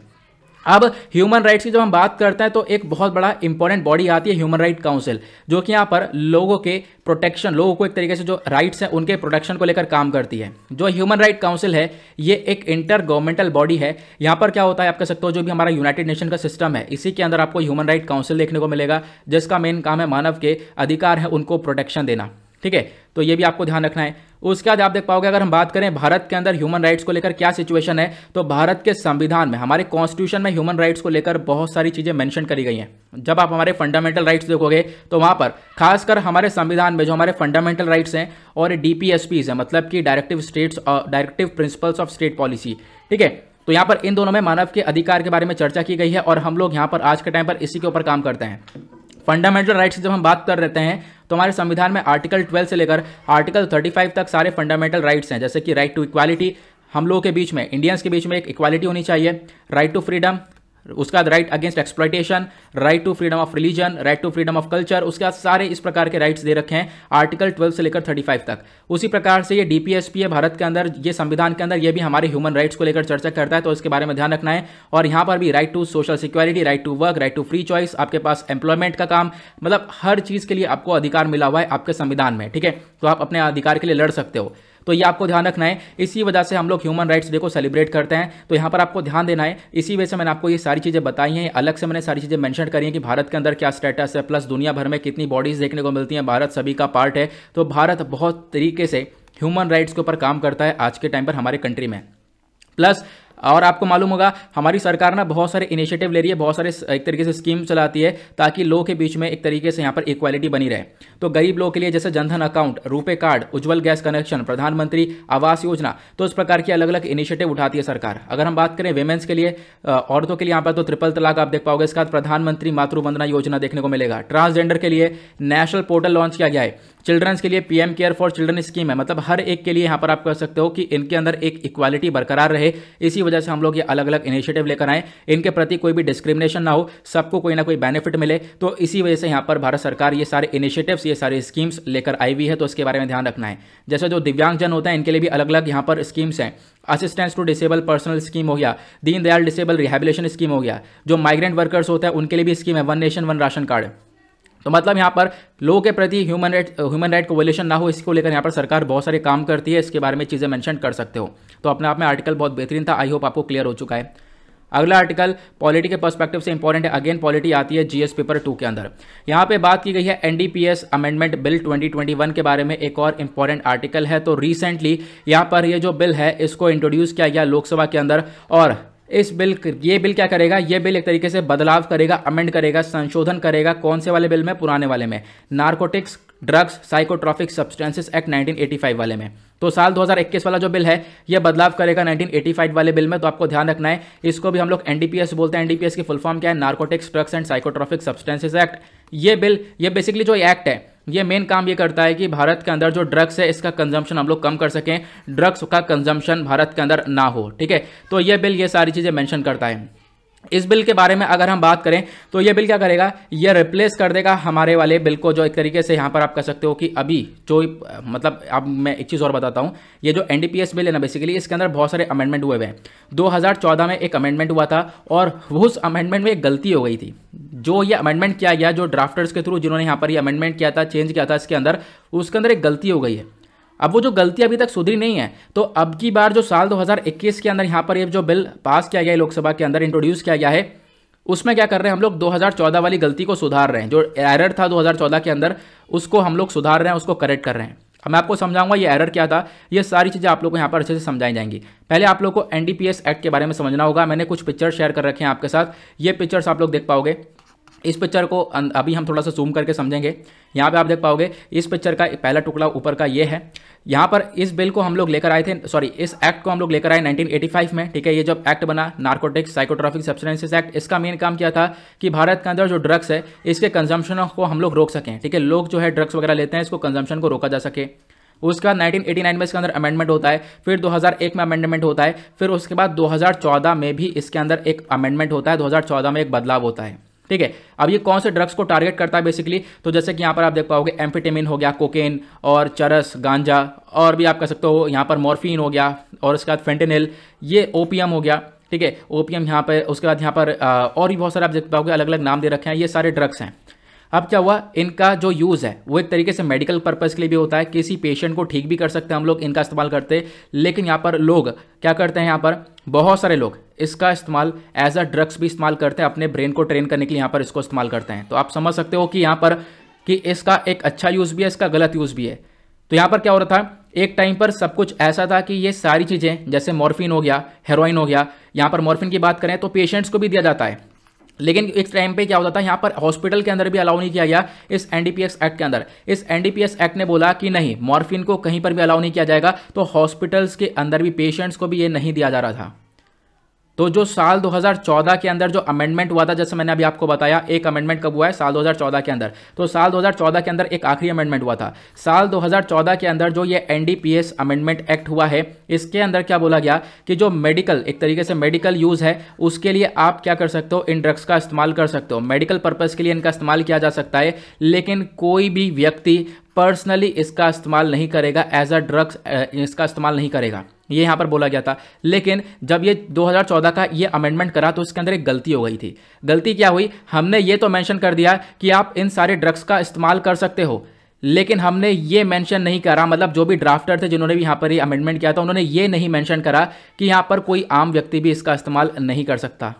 अब ह्यूमन राइट्स की जब हम बात करते हैं तो एक बहुत बड़ा इंपॉर्टेंट बॉडी आती है ह्यूमन राइट काउंसिल जो कि यहाँ पर लोगों के प्रोटेक्शन लोगों को एक तरीके से जो राइट्स हैं उनके प्रोटेक्शन को लेकर काम करती है जो ह्यूमन राइट काउंसिल है ये एक इंटर गवर्नमेंटल बॉडी है यहाँ पर क्या होता है आप कह सकते हो जो भी हमारा यूनाइटेड नेशन का सिस्टम है इसी के अंदर आपको ह्यूमन राइट काउंसिल देखने को मिलेगा जिसका मेन काम है मानव के अधिकार है उनको प्रोटेक्शन देना ठीक है तो ये भी आपको ध्यान रखना है उसके बाद आप देख पाओगे अगर हम बात करें भारत के अंदर ह्यूमन राइट्स को लेकर क्या सिचुएशन है तो भारत के संविधान में हमारे कॉन्स्टिट्यूशन में ह्यूमन राइट्स को लेकर बहुत सारी चीज़ें मेंशन करी गई हैं जब आप हमारे फंडामेंटल राइट्स देखोगे तो वहां पर खासकर हमारे संविधान में जो हमारे फंडामेंटल राइट्स हैं और डीपीएसपीज हैं मतलब कि directive states directive principles of state policy ठीक है तो यहाँ पर इन दोनों में मानव के अधिकार के बारे में चर्चा की गई है और हम लोग यहां पर आज के टाइम पर इसी के ऊपर काम करते हैं फंडामेंटल राइट्स की जब हम बात कर रहे हैं तो हमारे संविधान में आर्टिकल 12 से लेकर आर्टिकल 35 तक सारे फंडामेंटल राइट्स हैं जैसे कि राइट टू इक्वालिटी हम लोगों के बीच में इंडियंस के बीच में एक इक्वालिटी होनी चाहिए राइट टू फ्रीडम उसके बाद right against exploitation right to freedom of religion right to freedom of culture उसके बाद सारे इस प्रकार के राइट्स दे रखे हैं आर्टिकल 12 से लेकर 35 तक उसी प्रकार से ये डीपीएसपी है भारत के अंदर ये संविधान के अंदर ये भी हमारे ह्यूमन राइट्स को लेकर चर्चा करता है तो इसके बारे में ध्यान रखना है और यहां पर भी right to social security right to work right to free choice आपके पास एम्प्लॉयमेंट का काम मतलब हर चीज़ के लिए आपको अधिकार मिला हुआ है आपके संविधान में ठीक है तो आप अपने अधिकार के लिए लड़ सकते हो तो ये आपको ध्यान रखना है इसी वजह से हम लोग ह्यूमन राइट्स डे को सेलिब्रेट करते हैं तो यहाँ पर आपको ध्यान देना है इसी वजह से मैंने आपको ये सारी चीज़ें बताई हैं अलग से मैंने सारी चीज़ें मैंशन करी हैं कि भारत के अंदर क्या स्टेटस है प्लस दुनिया भर में कितनी बॉडीज़ देखने को मिलती हैं भारत सभी का पार्ट है तो भारत बहुत तरीके से ह्यूमन राइट्स के ऊपर काम करता है आज के टाइम पर हमारे कंट्री में प्लस और आपको मालूम होगा हमारी सरकार ना बहुत सारे इनिशिएटिव ले रही है बहुत सारे एक तरीके से स्कीम चलाती है ताकि लोगों के बीच में एक तरीके से यहाँ पर इक्वालिटी बनी रहे तो गरीब लोग के लिए जैसे Jandhan account RuPay card Ujjwal gas connection Pradhanmantri Awas योजना तो इस प्रकार की अलग अलग इनिशिएटिव उठाती है सरकार अगर हम बात करें वेमेंस के लिए औरतों के लिए यहाँ पर तो ट्रिपल तलाक आप देख पाओगे इसके बाद प्रधानमंत्री मातृवंदना योजना देखने को मिलेगा ट्रांसजेंडर के लिए नेशनल पोर्टल लॉन्च किया गया है चिल्ड्रंस के लिए PM care for children scheme है मतलब हर एक के लिए यहाँ पर आप कह सकते हो कि इनके अंदर एक इक्वालिटी बरकरार रहे इसी वजह से हम लोग ये अलग अलग इनिशिएटिव लेकर आए इनके प्रति कोई भी डिस्क्रिमिनेशन ना हो सबको कोई ना कोई बेनिफिट मिले तो इसी वजह से यहाँ पर भारत सरकार ये सारे इनिशिएटिव्स ये सारी स्कीम्स लेकर आई हुई है तो इसके बारे में ध्यान रखना है जैसे जो दिव्यांगजन होता है इनके लिए भी अलग अलग यहाँ पर स्कीम्स हैं assistance to disable personal scheme हो गया दीनदयाल डिसेबल रिहेबिलेशन स्कीम हो गया जो माइग्रेंट वर्कर्स होता है उनके लिए भी स्कीम है one nation one ration card तो मतलब यहाँ पर लोगों के प्रति ह्यूमन राइट ह्यूमन राइट को वोलेशन ना हो इसको लेकर यहाँ पर सरकार बहुत सारे काम करती है इसके बारे में चीज़ें मैंशन कर सकते हो तो अपने आप में आर्टिकल बहुत बेहतरीन था आई होप आपको क्लियर हो चुका है अगला आर्टिकल पॉलिटी के पर्सपेक्टिव से इंपॉर्टेंट है अगेन पॉलिटी आती है जीएस पेपर टू के अंदर यहाँ पे बात की गई है एनडीपीएस अमेंडमेंट बिल 2021 के बारे में एक और इंपॉर्टेंट आर्टिकल है तो रिसेंटली यहाँ पर ये जो बिल है इसको इंट्रोड्यूस किया गया लोकसभा के अंदर और इस बिल ये बिल क्या करेगा ये बिल एक तरीके से बदलाव करेगा अमेंड करेगा संशोधन करेगा कौन से वाले बिल में पुराने वाले में narcotics drugs psychotropic substances act 1985 वाले में तो साल 2021 वाला जो बिल है ये बदलाव करेगा 1985 वाले बिल में तो आपको ध्यान रखना है इसको भी हम लोग एनडीपीएस बोलते हैं एनडीपीएस की फुल फॉर्म क्या है narcotics drugs and psychotropic substances act ये बिल ये बेसिकली जो एक्ट है ये मेन काम ये करता है कि भारत के अंदर जो ड्रग्स है इसका कंजम्पशन हम लोग कम कर सकें ड्रग्स का कंजम्पशन भारत के अंदर ना हो ठीक है तो ये बिल ये सारी चीज़ें मैंशन करता है इस बिल के बारे में अगर हम बात करें तो ये बिल क्या करेगा ये रिप्लेस कर देगा हमारे वाले बिल को जो एक तरीके से यहाँ पर आप कह सकते हो कि अभी जो मतलब अब मैं एक चीज़ और बताता हूँ ये जो एन बिल है ना बेसिकली इसके अंदर बहुत सारे अमेंडमेंट हुए हुए हैं 2014 में एक अमेंडमेंट हुआ था और उस अमेंडमेंट में एक गलती हो गई थी जो ये अमेंडमेंट किया गया जो ड्राफ्टर्स के थ्रू जिन्होंने यहाँ पर ये अमेंडमेंट किया था चेंज किया था इसके अंदर उसके अंदर एक गलती हो गई है अब वो जो गलती अभी तक सुधरी नहीं है तो अब की बार जो साल 2021 के अंदर यहाँ पर ये जो बिल पास किया गया है लोकसभा के अंदर इंट्रोड्यूस किया गया है उसमें क्या कर रहे हैं हम लोग 2014 वाली गलती को सुधार रहे हैं जो एरर था 2014 के अंदर उसको हम लोग सुधार रहे हैं उसको करेक्ट कर रहे हैं मैं आपको समझाऊंगा ये एरर क्या था ये सारी चीज़ें आप लोग को यहाँ पर अच्छे से समझाई जाएंगी पहले आप लोग को एनडीपीएस एक्ट के बारे में समझना होगा मैंने कुछ पिक्चर शेयर कर रखे हैं आपके साथ ये पिक्चर्स आप लोग देख पाओगे इस पिक्चर को अभी हम थोड़ा सा जूम करके समझेंगे यहाँ पे आप देख पाओगे इस पिक्चर का पहला टुकड़ा ऊपर का ये है यहाँ पर इस बिल को हम लोग लेकर आए थे सॉरी इस एक्ट को हम लोग लेकर आए 1985 में ठीक है ये जब एक्ट बना नार्कोटिक्स साइकोट्रॉफिक सब्सटेंसेस एक्ट इसका मेन काम क्या था कि भारत के अंदर जो ड्रग्स है इसके कंजम्पन को हम लोग रोक सकें ठीक है लोग जो है ड्रग्स वगैरह लेते हैं इसको कंजम्पन को रोका जा सके उसका 1989 में इसके अंदर अमेंडमेंट होता है फिर 2001 में अमेंडमेंट होता है फिर उसके बाद 2014 में भी इसके अंदर एक अमेंडमेंट होता है 2014 में एक बदलाव होता है ठीक है अब ये कौन से ड्रग्स को टारगेट करता है बेसिकली तो जैसे कि यहाँ पर आप देख पाओगे एम्फिटेमिन हो गया कोकेन और चरस गांजा और भी आप कह सकते हो यहाँ पर मॉर्फिन हो गया और उसके बाद फेंटेनिल ये ओपीएम हो गया ठीक है ओपीएम यहाँ पर उसके बाद यहाँ पर और भी बहुत सारे आप देख पाओगे अलग अलग नाम दे रखे हैं ये सारे ड्रग्स हैं अब क्या हुआ इनका जो यूज़ है वो एक तरीके से मेडिकल पर्पज़ के लिए भी होता है किसी पेशेंट को ठीक भी कर सकते हैं हम लोग इनका इस्तेमाल करते लेकिन यहाँ पर लोग क्या करते हैं यहाँ पर बहुत सारे लोग इसका इस्तेमाल एज अ ड्रग्स भी इस्तेमाल करते हैं अपने ब्रेन को ट्रेन करने के लिए यहाँ पर इसको इस्तेमाल करते हैं तो आप समझ सकते हो कि यहाँ पर कि इसका एक अच्छा यूज़ भी है इसका गलत यूज़ भी है तो यहाँ पर क्या हो रहा था एक टाइम पर सब कुछ ऐसा था कि ये सारी चीज़ें जैसे मॉर्फिन हो गया हेरोइन हो गया यहाँ पर मॉर्फिन की बात करें तो पेशेंट्स को भी दिया जाता है लेकिन एक टाइम पे क्या होता था यहाँ पर हॉस्पिटल के अंदर भी अलाउ नहीं किया गया इस एनडीपीएस एक्ट के अंदर इस एनडीपीएस एक्ट ने बोला कि नहीं मॉर्फिन को कहीं पर भी अलाउ नहीं किया जाएगा तो हॉस्पिटल्स के अंदर भी पेशेंट्स को भी ये नहीं दिया जा रहा था तो जो साल 2014 के अंदर जो अमेंडमेंट हुआ था जैसे मैंने अभी आपको बताया एक अमेंडमेंट कब हुआ है साल 2014 के अंदर तो साल 2014 के अंदर एक आखिरी अमेंडमेंट हुआ था साल 2014 के अंदर जो ये एनडीपीएस अमेंडमेंट एक्ट हुआ है इसके अंदर क्या बोला गया कि जो मेडिकल एक तरीके से मेडिकल यूज़ है उसके लिए आप क्या कर सकते हो इन ड्रग्स का इस्तेमाल कर सकते हो मेडिकल पर्पज़ के लिए इनका इस्तेमाल किया जा सकता है लेकिन कोई भी व्यक्ति पर्सनली इसका इस्तेमाल नहीं करेगा एज अ ड्रग्स इसका इस्तेमाल नहीं करेगा ये यहाँ पर बोला गया था लेकिन जब ये 2014 का ये अमेंडमेंट करा तो इसके अंदर एक गलती हो गई थी गलती क्या हुई हमने ये तो मेंशन कर दिया कि आप इन सारे ड्रग्स का इस्तेमाल कर सकते हो लेकिन हमने ये मेंशन नहीं करा मतलब जो भी ड्राफ्टर थे जिन्होंने भी यहाँ पर ये अमेंडमेंट किया था उन्होंने ये नहीं मैंशन करा कि यहाँ पर कोई आम व्यक्ति भी इसका इस्तेमाल नहीं कर सकता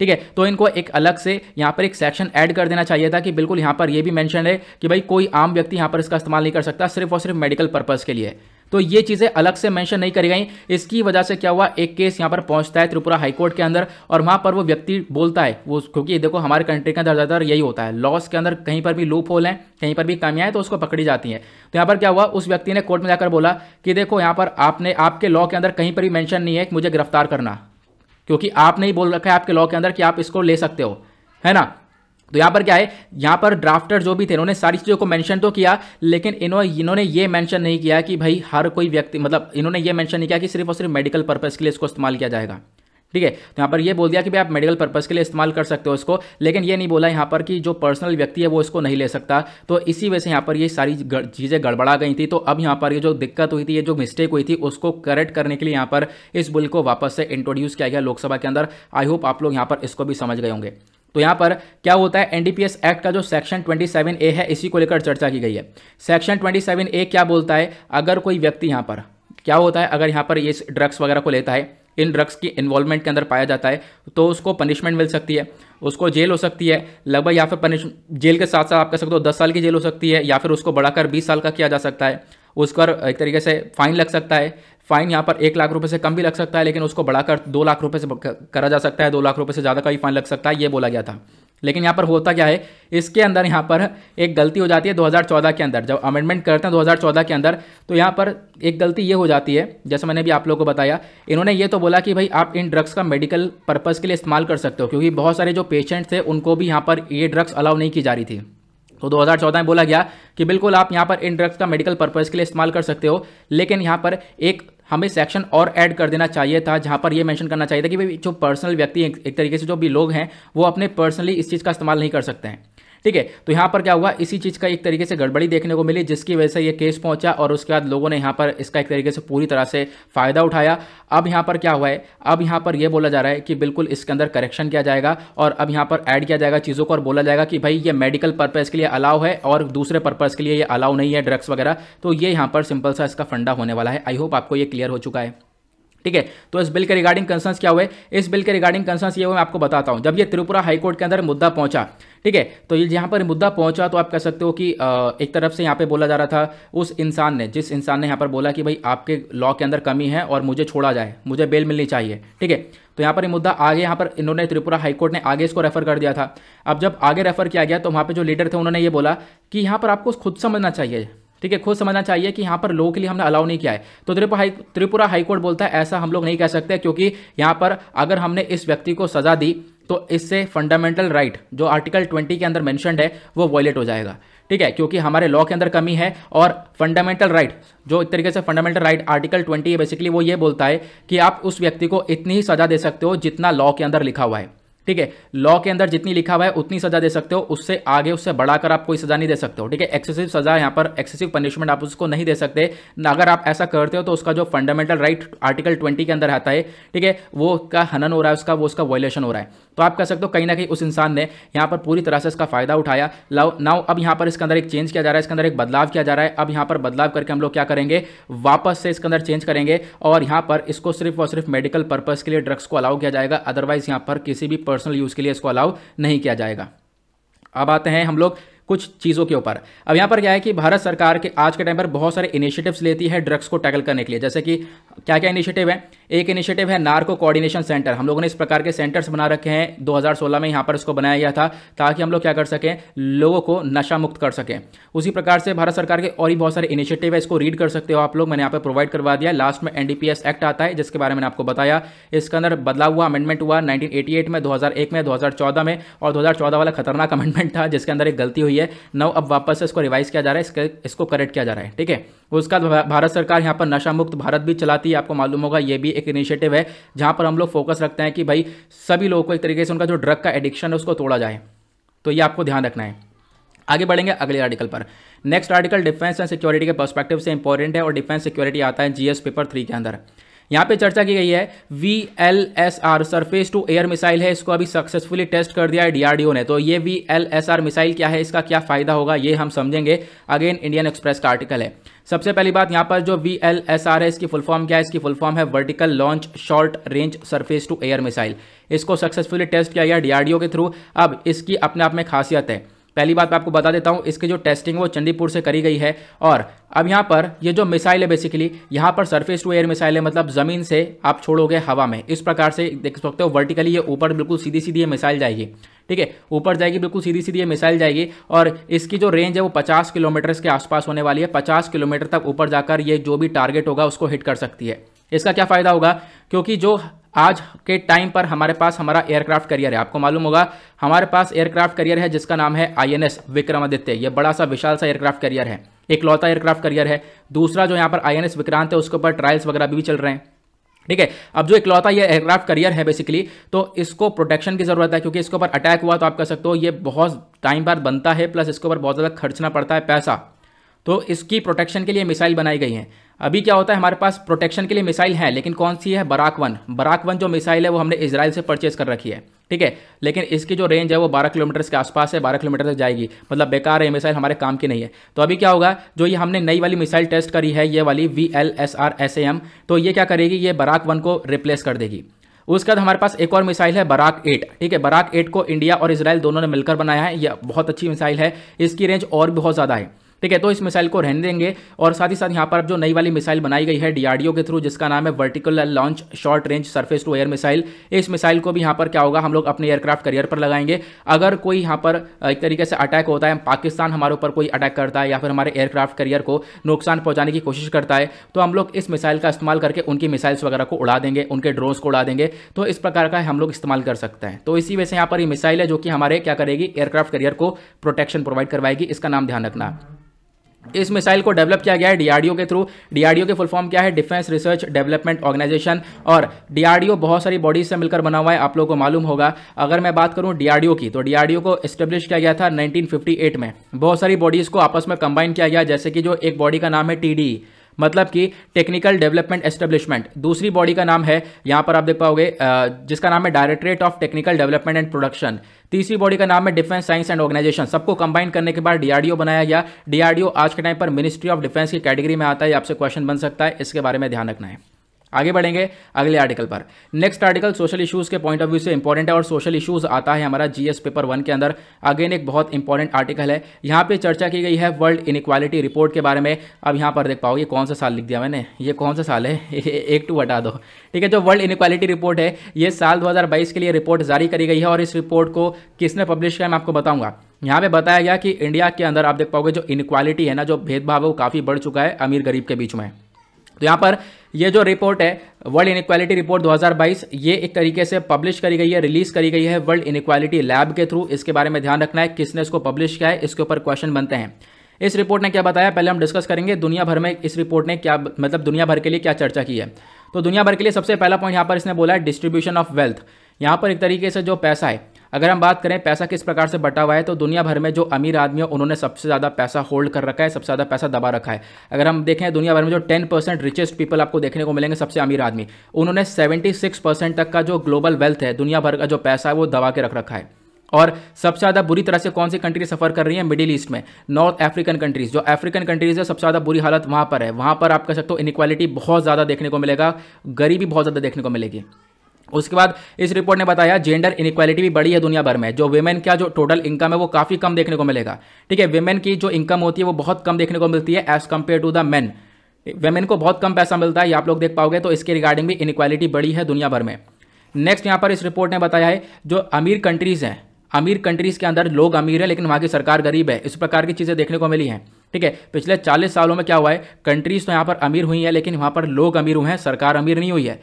ठीक है तो इनको एक अलग से यहां पर एक सेक्शन ऐड कर देना चाहिए था कि बिल्कुल यहां पर यह भी मेंशन है कि भाई कोई आम व्यक्ति यहां पर इसका इस्तेमाल नहीं कर सकता सिर्फ और सिर्फ मेडिकल पर्पज़ के लिए तो ये चीज़ें अलग से मेंशन नहीं करी गई इसकी वजह से क्या हुआ एक केस यहाँ पर पहुँचता है त्रिपुरा हाईकोर्ट के अंदर और वहाँ पर वो व्यक्ति बोलता है वो क्योंकि देखो हमारे कंट्री के अंदर ज़्यादातर यही होता है लॉस के अंदर कहीं पर भी लूप होल हैं कहीं पर भी कमियाँ हैं तो उसको पकड़ी जाती हैं तो यहाँ पर क्या हुआ उस व्यक्ति ने कोर्ट में जाकर बोला कि देखो यहाँ पर आपने आपके लॉ के अंदर कहीं पर भी मैंशन नहीं है कि मुझे गिरफ्तार करना क्योंकि आपने ही बोल रखा है आपके लॉ के अंदर कि आप इसको ले सकते हो है ना तो यहाँ पर क्या है यहाँ पर ड्राफ्टर जो भी थे इन्होंने सारी चीज़ों को मेंशन तो किया लेकिन इन्होंने इन्होंने ये मेंशन नहीं किया कि भाई हर कोई व्यक्ति मतलब इन्होंने ये मेंशन नहीं किया कि सिर्फ और सिर्फ मेडिकल पर्पज़ के लिए इसको इस्तेमाल किया जाएगा ठीक है तो यहाँ पर ये बोल दिया कि भाई आप मेडिकल पर्पज़ के लिए इस्तेमाल कर सकते हो इसको लेकिन ये नहीं बोला यहाँ पर कि जो पर्सनल व्यक्ति है वो इसको नहीं ले सकता तो इसी वजह से यहाँ पर ये सारी चीज़ें गड़बड़ा गई थी तो अब यहाँ पर ये जो दिक्कत हुई थी ये जो मिस्टेक हुई थी उसको करेक्ट करने के लिए यहाँ पर इस बिल को वापस से इंट्रोड्यूस किया गया लोकसभा के अंदर आई होप आप लोग यहाँ पर इसको भी समझ गए होंगे तो यहाँ पर क्या होता है एनडीपीएस एक्ट का जो सेक्शन 27 ए है इसी को लेकर चर्चा की गई है सेक्शन 27 ए क्या बोलता है अगर कोई व्यक्ति यहाँ पर क्या होता है अगर यहाँ पर ये ड्रग्स वगैरह को लेता है इन ड्रग्स की इन्वॉल्वमेंट के अंदर पाया जाता है तो उसको पनिशमेंट मिल सकती है उसको जेल हो सकती है लगभग या फिर पनिश जेल के साथ साथ आप कह सकते हो दस साल की जेल हो सकती है या फिर उसको बढ़ाकर बीस साल का किया जा सकता है उस पर एक तरीके से फाइन लग सकता है फाइन यहाँ पर एक लाख रुपए से कम भी लग सकता है लेकिन उसको बढ़ाकर दो लाख रुपए से करा जा सकता है दो लाख रुपए से ज़्यादा का भी फाइन लग सकता है ये बोला गया था लेकिन यहाँ पर होता क्या है इसके अंदर यहाँ पर एक गलती हो जाती है 2014 के अंदर जब अमेंडमेंट करते हैं 2014 के अंदर तो यहाँ पर एक गलती ये हो जाती है जैसे मैंने भी आप लोगों को बताया इन्होंने ये तो बोला कि भाई आप इन ड्रग्स का मेडिकल पर्पज़ के लिए इस्तेमाल कर सकते हो क्योंकि बहुत सारे जो पेशेंट थे उनको भी यहाँ पर ये ड्रग्स अलाउ नहीं की जा रही थी तो 2014 में बोला गया कि बिल्कुल आप यहाँ पर इन ड्रग्स का मेडिकल पर्पज़ के लिए इस्तेमाल कर सकते हो लेकिन यहाँ पर एक हमें सेक्शन और ऐड कर देना चाहिए था जहाँ पर यह मेंशन करना चाहिए था कि भाई जो पर्सनल व्यक्ति एक तरीके से जो भी लोग हैं वो अपने पर्सनली इस चीज़ का इस्तेमाल नहीं कर सकते हैं ठीक है तो यहां पर क्या हुआ इसी चीज़ का एक तरीके से गड़बड़ी देखने को मिली जिसकी वजह से यह केस पहुंचा और उसके बाद लोगों ने यहां पर इसका एक तरीके से पूरी तरह से फ़ायदा उठाया अब यहां पर क्या हुआ है अब यहां पर यह बोला जा रहा है कि बिल्कुल इसके अंदर करेक्शन किया जाएगा और अब यहाँ पर ऐड किया जाएगा चीज़ों को और बोला जाएगा कि भाई ये मेडिकल पर्पज़ के लिए अलाउ है और दूसरे पर्पज़ के लिए ये अलाउ नहीं है ड्रग्स वगैरह तो ये यहाँ पर सिंपल सा इसका फंडा होने वाला है आई होप आपको ये क्लियर हो चुका है ठीक है तो इस बिल के रिगार्डिंग कंसर्न क्या हुए इस बिल के रिगार्डिंग कंसर्न ये हुए मैं आपको बताता हूँ जब ये त्रिपुरा हाईकोर्ट के अंदर मुद्दा पहुंचा ठीक है तो यहाँ पर मुद्दा पहुंचा तो आप कह सकते हो कि एक तरफ से यहाँ पे बोला जा रहा था उस इंसान ने जिस इंसान ने यहाँ पर बोला कि भाई आपके लॉ के अंदर कमी है और मुझे छोड़ा जाए मुझे बेल मिलनी चाहिए ठीक है तो यहाँ पर ये मुद्दा आगे यहाँ पर इन्होंने त्रिपुरा हाईकोर्ट ने आगे इसको रेफर कर दिया था अब जब आगे रेफर किया गया तो वहाँ पर जो लीडर थे उन्होंने ये बोला कि यहाँ पर आपको खुद समझना चाहिए ठीक है खुद समझना चाहिए कि यहाँ पर लोगों के लिए हमने अलाउ नहीं किया है तो त्रिपुरा हाई त्रिपुरा हाईकोर्ट बोलता है ऐसा हम लोग नहीं कह सकते क्योंकि यहाँ पर अगर हमने इस व्यक्ति को सजा दी तो इससे फंडामेंटल राइट जो आर्टिकल 20 के अंदर मैंशनड है वो वॉयलेट हो जाएगा ठीक है क्योंकि हमारे लॉ के अंदर कमी है और फंडामेंटल राइट right, जो एक तरीके से फंडामेंटल राइट आर्टिकल 20 है बेसिकली वो ये बोलता है कि आप उस व्यक्ति को इतनी ही सजा दे सकते हो जितना लॉ के अंदर लिखा हुआ है ठीक है लॉ के अंदर जितनी लिखा हुआ है उतनी सजा दे सकते हो उससे आगे उससे बढ़ाकर आप कोई सजा नहीं दे सकते हो ठीक है एक्सेसिव सजा यहाँ पर एक्सेसिव पनिशमेंट आप उसको नहीं दे सकते अगर आप ऐसा करते हो तो उसका जो फंडामेंटल राइट आर्टिकल ट्वेंटी के अंदर आता है ठीक है वो का हनन हो रहा है उसका वो उसका वॉयलेशन हो रहा है तो आप कह सकते हो कहीं ना कहीं उस इंसान ने यहाँ पर पूरी तरह से इसका फ़ायदा उठाया लव नाउ अब यहाँ पर इसके अंदर एक चेंज किया जा रहा है इसके अंदर एक बदलाव किया जा रहा है अब यहाँ पर बदलाव करके हम लोग क्या करेंगे वापस से इसके अंदर चेंज करेंगे और यहाँ पर इसको सिर्फ और सिर्फ मेडिकल पर्पज़ के लिए ड्रग्स को अलाउ किया जाएगा अदरवाइज़ यहाँ पर किसी भी पर्सनल यूज़ के लिए इसको अलाउ नहीं किया जाएगा अब आते हैं हम लोग कुछ चीज़ों के ऊपर अब यहाँ पर क्या है कि भारत सरकार के आज के टाइम पर बहुत सारे इनिशिएटिव्स लेती है ड्रग्स को टैकल करने के लिए जैसे कि क्या क्या इनिशिएटिव है एक इनिशिएटिव है नार्को कोऑर्डिनेशन सेंटर हम लोगों ने इस प्रकार के सेंटर्स बना रखे हैं 2016 में यहाँ पर इसको बनाया गया था ताकि हम लोग क्या कर सकें लोगों को नशा मुक्त कर सकें उसी प्रकार से भारत सरकार के और भी बहुत सारे इनिशिएटिव है इसको रीड कर सकते हो आप लोग मैंने यहाँ पर प्रोवाइड करवा दिया लास्ट में एनडीपीएस एक्ट आता है जिसके बारे में आपको बताया इसके अंदर बदलाव हुआ अमेंडमेंट हुआ नाइनटीन में दो में दो में और दो वाला खतरनाक अमेंडमेंट था जिसके अंदर एक गलती हुई हुई है नौ अब वापस से इसको रिवाइज किया जा रहा है इसके इसको करेक्ट किया जा रहा है ठीक है उसका भारत सरकार यहाँ पर नशा मुक्त भारत भी चलाती है आपको मालूम होगा ये भी एक इनिशिएटिव है जहाँ पर हम लोग फोकस रखते हैं कि भाई सभी लोगों को एक तरीके से उनका जो ड्रग का एडिक्शन है उसको तोड़ा जाए तो ये आपको ध्यान रखना है आगे बढ़ेंगे अगले आर्टिकल पर next article defence and security के पर्सपेक्टिव से इंपॉर्टेंट है और डिफेंस सिक्योरिटी आता है जीएस पेपर थ्री के अंदर यहाँ पे चर्चा की गई है V L S R surface to air missile है इसको अभी सक्सेसफुली टेस्ट कर दिया है डीआरडीओ ने तो ये V L S R missile क्या है इसका क्या फ़ायदा होगा ये हम समझेंगे अगेन इंडियन एक्सप्रेस का आर्टिकल है सबसे पहली बात यहाँ पर जो वी एल एस आर है इसकी फुल फॉर्म क्या है इसकी फुल फॉर्म है vertical launch short range surface to air missile इसको सक्सेसफुली टेस्ट किया गया डीआरडीओ के थ्रू अब इसकी अपने आप में खासियत है पहली बात मैं आपको बता देता हूँ इसकी जो टेस्टिंग वो चंडीपुर से करी गई है और अब यहाँ पर ये जो मिसाइल है बेसिकली यहाँ पर सरफेस टू एयर मिसाइल है मतलब ज़मीन से आप छोड़ोगे हवा में इस प्रकार से देख सकते हो वर्टिकली ये ऊपर बिल्कुल सीधी सीधी ये मिसाइल जाएगी ठीक है ऊपर जाएगी बिल्कुल सीधी सीधी ये मिसाइल जाएगी और इसकी जो रेंज है वो पचास किलोमीटर के आसपास होने वाली है पचास किलोमीटर तक ऊपर जाकर ये जो भी टारगेट होगा उसको हिट कर सकती है इसका क्या फ़ायदा होगा क्योंकि जो आज के टाइम पर हमारे पास हमारा एयरक्राफ्ट करियर है आपको मालूम होगा हमारे पास एयरक्राफ्ट करियर है जिसका नाम है आईएनएस विक्रमादित्य ये बड़ा सा विशाल सा एयरक्राफ्ट करियर है एक लौता एयरक्राफ्ट करियर है दूसरा जो यहाँ पर एस विक्रांत है उसके ऊपर ट्रायल्स वगैरह भी चल रहे हैं ठीक है अब जो इकलौता ये एयरक्राफ्ट करियर है बेसिकली तो इसको प्रोटेक्शन की ज़रूरत है क्योंकि इसके ऊपर अटैक हुआ तो आप कह सकते हो ये बहुत टाइम बाद बनता है प्लस इसके ऊपर बहुत ज़्यादा खर्चना पड़ता है पैसा तो इसकी प्रोटेक्शन के लिए मिसाइल बनाई गई हैं अभी क्या होता है हमारे पास प्रोटेक्शन के लिए मिसाइल है लेकिन कौन सी है बराक वन बराक वन जो मिसाइल है वो हमने इसराइल से परचेज कर रखी है ठीक है लेकिन इसकी जो रेंज है वो 12 किलोमीटर के आसपास है 12 किलोमीटर तक जाएगी मतलब बेकार है मिसाइल हमारे काम की नहीं है तो अभी क्या होगा जो ये हमने नई वाली मिसाइल टेस्ट करी है ये वाली V L S R S M तो ये क्या करेगी ये बराक वन को रिप्लेस कर देगी उसके बाद हमारे पास एक और मिसाइल है बराक एट ठीक है बराक एट को इंडिया और इसराइल दोनों ने मिलकर बनाया है यह बहुत अच्छी मिसाइल है इसकी रेंज और भी बहुत ज़्यादा है ठीक है तो इस मिसाइल को रहने देंगे और साथ ही साथ यहाँ पर अब जो नई वाली मिसाइल बनाई गई है डीआरडीओ के थ्रू जिसका नाम है vertical launch short range surface to air missile इस मिसाइल को भी यहाँ पर क्या होगा हम लोग अपने एयरक्राफ्ट करियर पर लगाएंगे अगर कोई यहाँ पर एक तरीके से अटैक होता है पाकिस्तान हमारे ऊपर कोई अटैक करता है या फिर हमारे एयरक्राफ्ट करियर को नुकसान पहुंचाने की कोशिश करता है तो हम लोग इस मिसाइल का इस्तेमाल करके उनकी मिसाइल्स वगैरह को उड़ा देंगे उनके ड्रोन्स को उड़ा देंगे तो इस प्रकार का हम लोग इस्तेमाल कर सकते हैं तो इसी वजह से यहाँ पर ये मिसाइल है जो कि हमारे क्या करेगी एयरक्राफ्ट करियर को प्रोटेक्शन प्रोवाइड करवाएगी इसका नाम ध्यान रखना इस मिसाइल को डेवलप किया गया है डीआरडीओ के थ्रू डीआरडीओ के फुल फॉर्म क्या है डिफेंस रिसर्च डेवलपमेंट ऑर्गेनाइजेशन और डीआरडीओ बहुत सारी बॉडीज से मिलकर बना हुआ है आप लोगों को मालूम होगा अगर मैं बात करूं डीआरडीओ की तो डीआरडीओ को स्टेब्लिश किया गया था 1958 में बहुत सारी बॉडीज को आपस में कंबाइन किया गया जैसे कि जो एक बॉडी का नाम है टी मतलब कि टेक्निकल डेवलपमेंट एस्टेब्लिशमेंट दूसरी बॉडी का नाम है यहाँ पर आप देख पाओगे जिसका नाम है directorate of technical development and production तीसरी बॉडी का नाम है डिफेंस साइंस एंड ऑर्गेनाइजेशन सबको कंबाइन करने के बाद डीआरडीओ बनाया गया डीआरडीओ आज के टाइम पर मिनिस्ट्री ऑफ डिफेंस की कैटेगरी में आता है आपसे क्वेश्चन बन सकता है इसके बारे में ध्यान रखना है आगे बढ़ेंगे अगले आर्टिकल पर नेक्स्ट आर्टिकल सोशल इश्यूज के पॉइंट ऑफ व्यू से इंपॉर्टेंट है और सोशल इश्यूज आता है हमारा जीएस पेपर वन के अंदर अगेन एक बहुत इंपॉर्टेंट आर्टिकल है यहाँ पे चर्चा की गई है वर्ल्ड इनक्वालिटी रिपोर्ट के बारे में अब यहाँ पर देख पाओ ये कौन सा साल लिख दिया मैंने ये कौन सा साल है [LAUGHS] एक टू बटा दो ठीक है जो वर्ल्ड इनक्वालिटी रिपोर्ट है ये साल दो के लिए रिपोर्ट जारी करी गई है और इस रिपोर्ट को किसने पब्लिश किया मैं आपको बताऊंगा यहाँ पे बताया गया कि इंडिया के अंदर आप देख पाओगे जो इनक्वालिटी है ना जो भेदभाव है वो काफ़ी बढ़ चुका है अमीर गरीब के बीच में तो यहाँ पर ये जो रिपोर्ट है वर्ल्ड इनक्वालिटी रिपोर्ट 2022 ये एक तरीके से पब्लिश करी गई है रिलीज करी गई है वर्ल्ड इनक्वालिटी लैब के थ्रू इसके बारे में ध्यान रखना है किसने इसको पब्लिश किया है इसके ऊपर क्वेश्चन बनते हैं इस रिपोर्ट ने क्या बताया पहले हम डिस्कस करेंगे दुनिया भर में इस रिपोर्ट ने क्या मतलब दुनिया भर के लिए क्या चर्चा की है तो दुनिया भर के लिए सबसे पहला पॉइंट यहाँ पर इसने बोला है डिस्ट्रीब्यूशन ऑफ वेल्थ यहाँ पर एक तरीके से जो पैसा है अगर हम बात करें पैसा किस प्रकार से बटा हुआ है तो दुनिया भर में जो अमीर आदमी है उन्होंने सबसे ज़्यादा पैसा होल्ड कर रखा है सबसे ज़्यादा पैसा दबा रखा है अगर हम देखें दुनिया भर में जो टेन परसेंट रिचेस्ट पीपल आपको देखने को मिलेंगे सबसे अमीर आदमी उन्होंने सेवेंटी सिक्स परसेंट तक का जो ग्लोबल वेल्थ है दुनिया भर का जो पैसा है वो दबा के रख रखा है और सबसे ज़्यादा बुरी तरह से कौन सी कंट्री सफ़र कर रही है मिडिल ईस्ट में नॉर्थ अफ्रीकन कंट्रीज़ जो अफ्रीकन कंट्रीज़ है सबसे ज़्यादा बुरी हालत वहाँ पर है वहाँ पर आप कह सकते हो इनक्वालिटी बहुत ज़्यादा देखने को मिलेगा गरीबी बहुत ज़्यादा देखने को मिलेगी उसके बाद इस रिपोर्ट ने बताया जेंडर इनक्वालिटी भी बड़ी है दुनिया भर में जो वेमेन का जो टोटल इनकम है वो काफ़ी कम देखने को मिलेगा ठीक है वेमेन की जो इनकम होती है वो बहुत कम देखने को मिलती है as compare to the man women को बहुत कम पैसा मिलता है ये आप लोग देख पाओगे तो इसके रिगार्डिंग भी इनक्वालिटी बड़ी है दुनिया भर में नेक्स्ट यहाँ पर इस रिपोर्ट ने बताया है जो अमीर कंट्रीज़ हैं अमीर कंट्रीज़ के अंदर लोग अमीर हैं लेकिन वहाँ की सरकार गरीब है इस प्रकार की चीज़ें देखने को मिली हैं ठीक है पिछले 40 सालों में क्या हुआ है कंट्रीज़ तो यहाँ पर अमीर हुई है लेकिन वहाँ पर लोग अमीर हुए हैं सरकार अमीर नहीं हुई है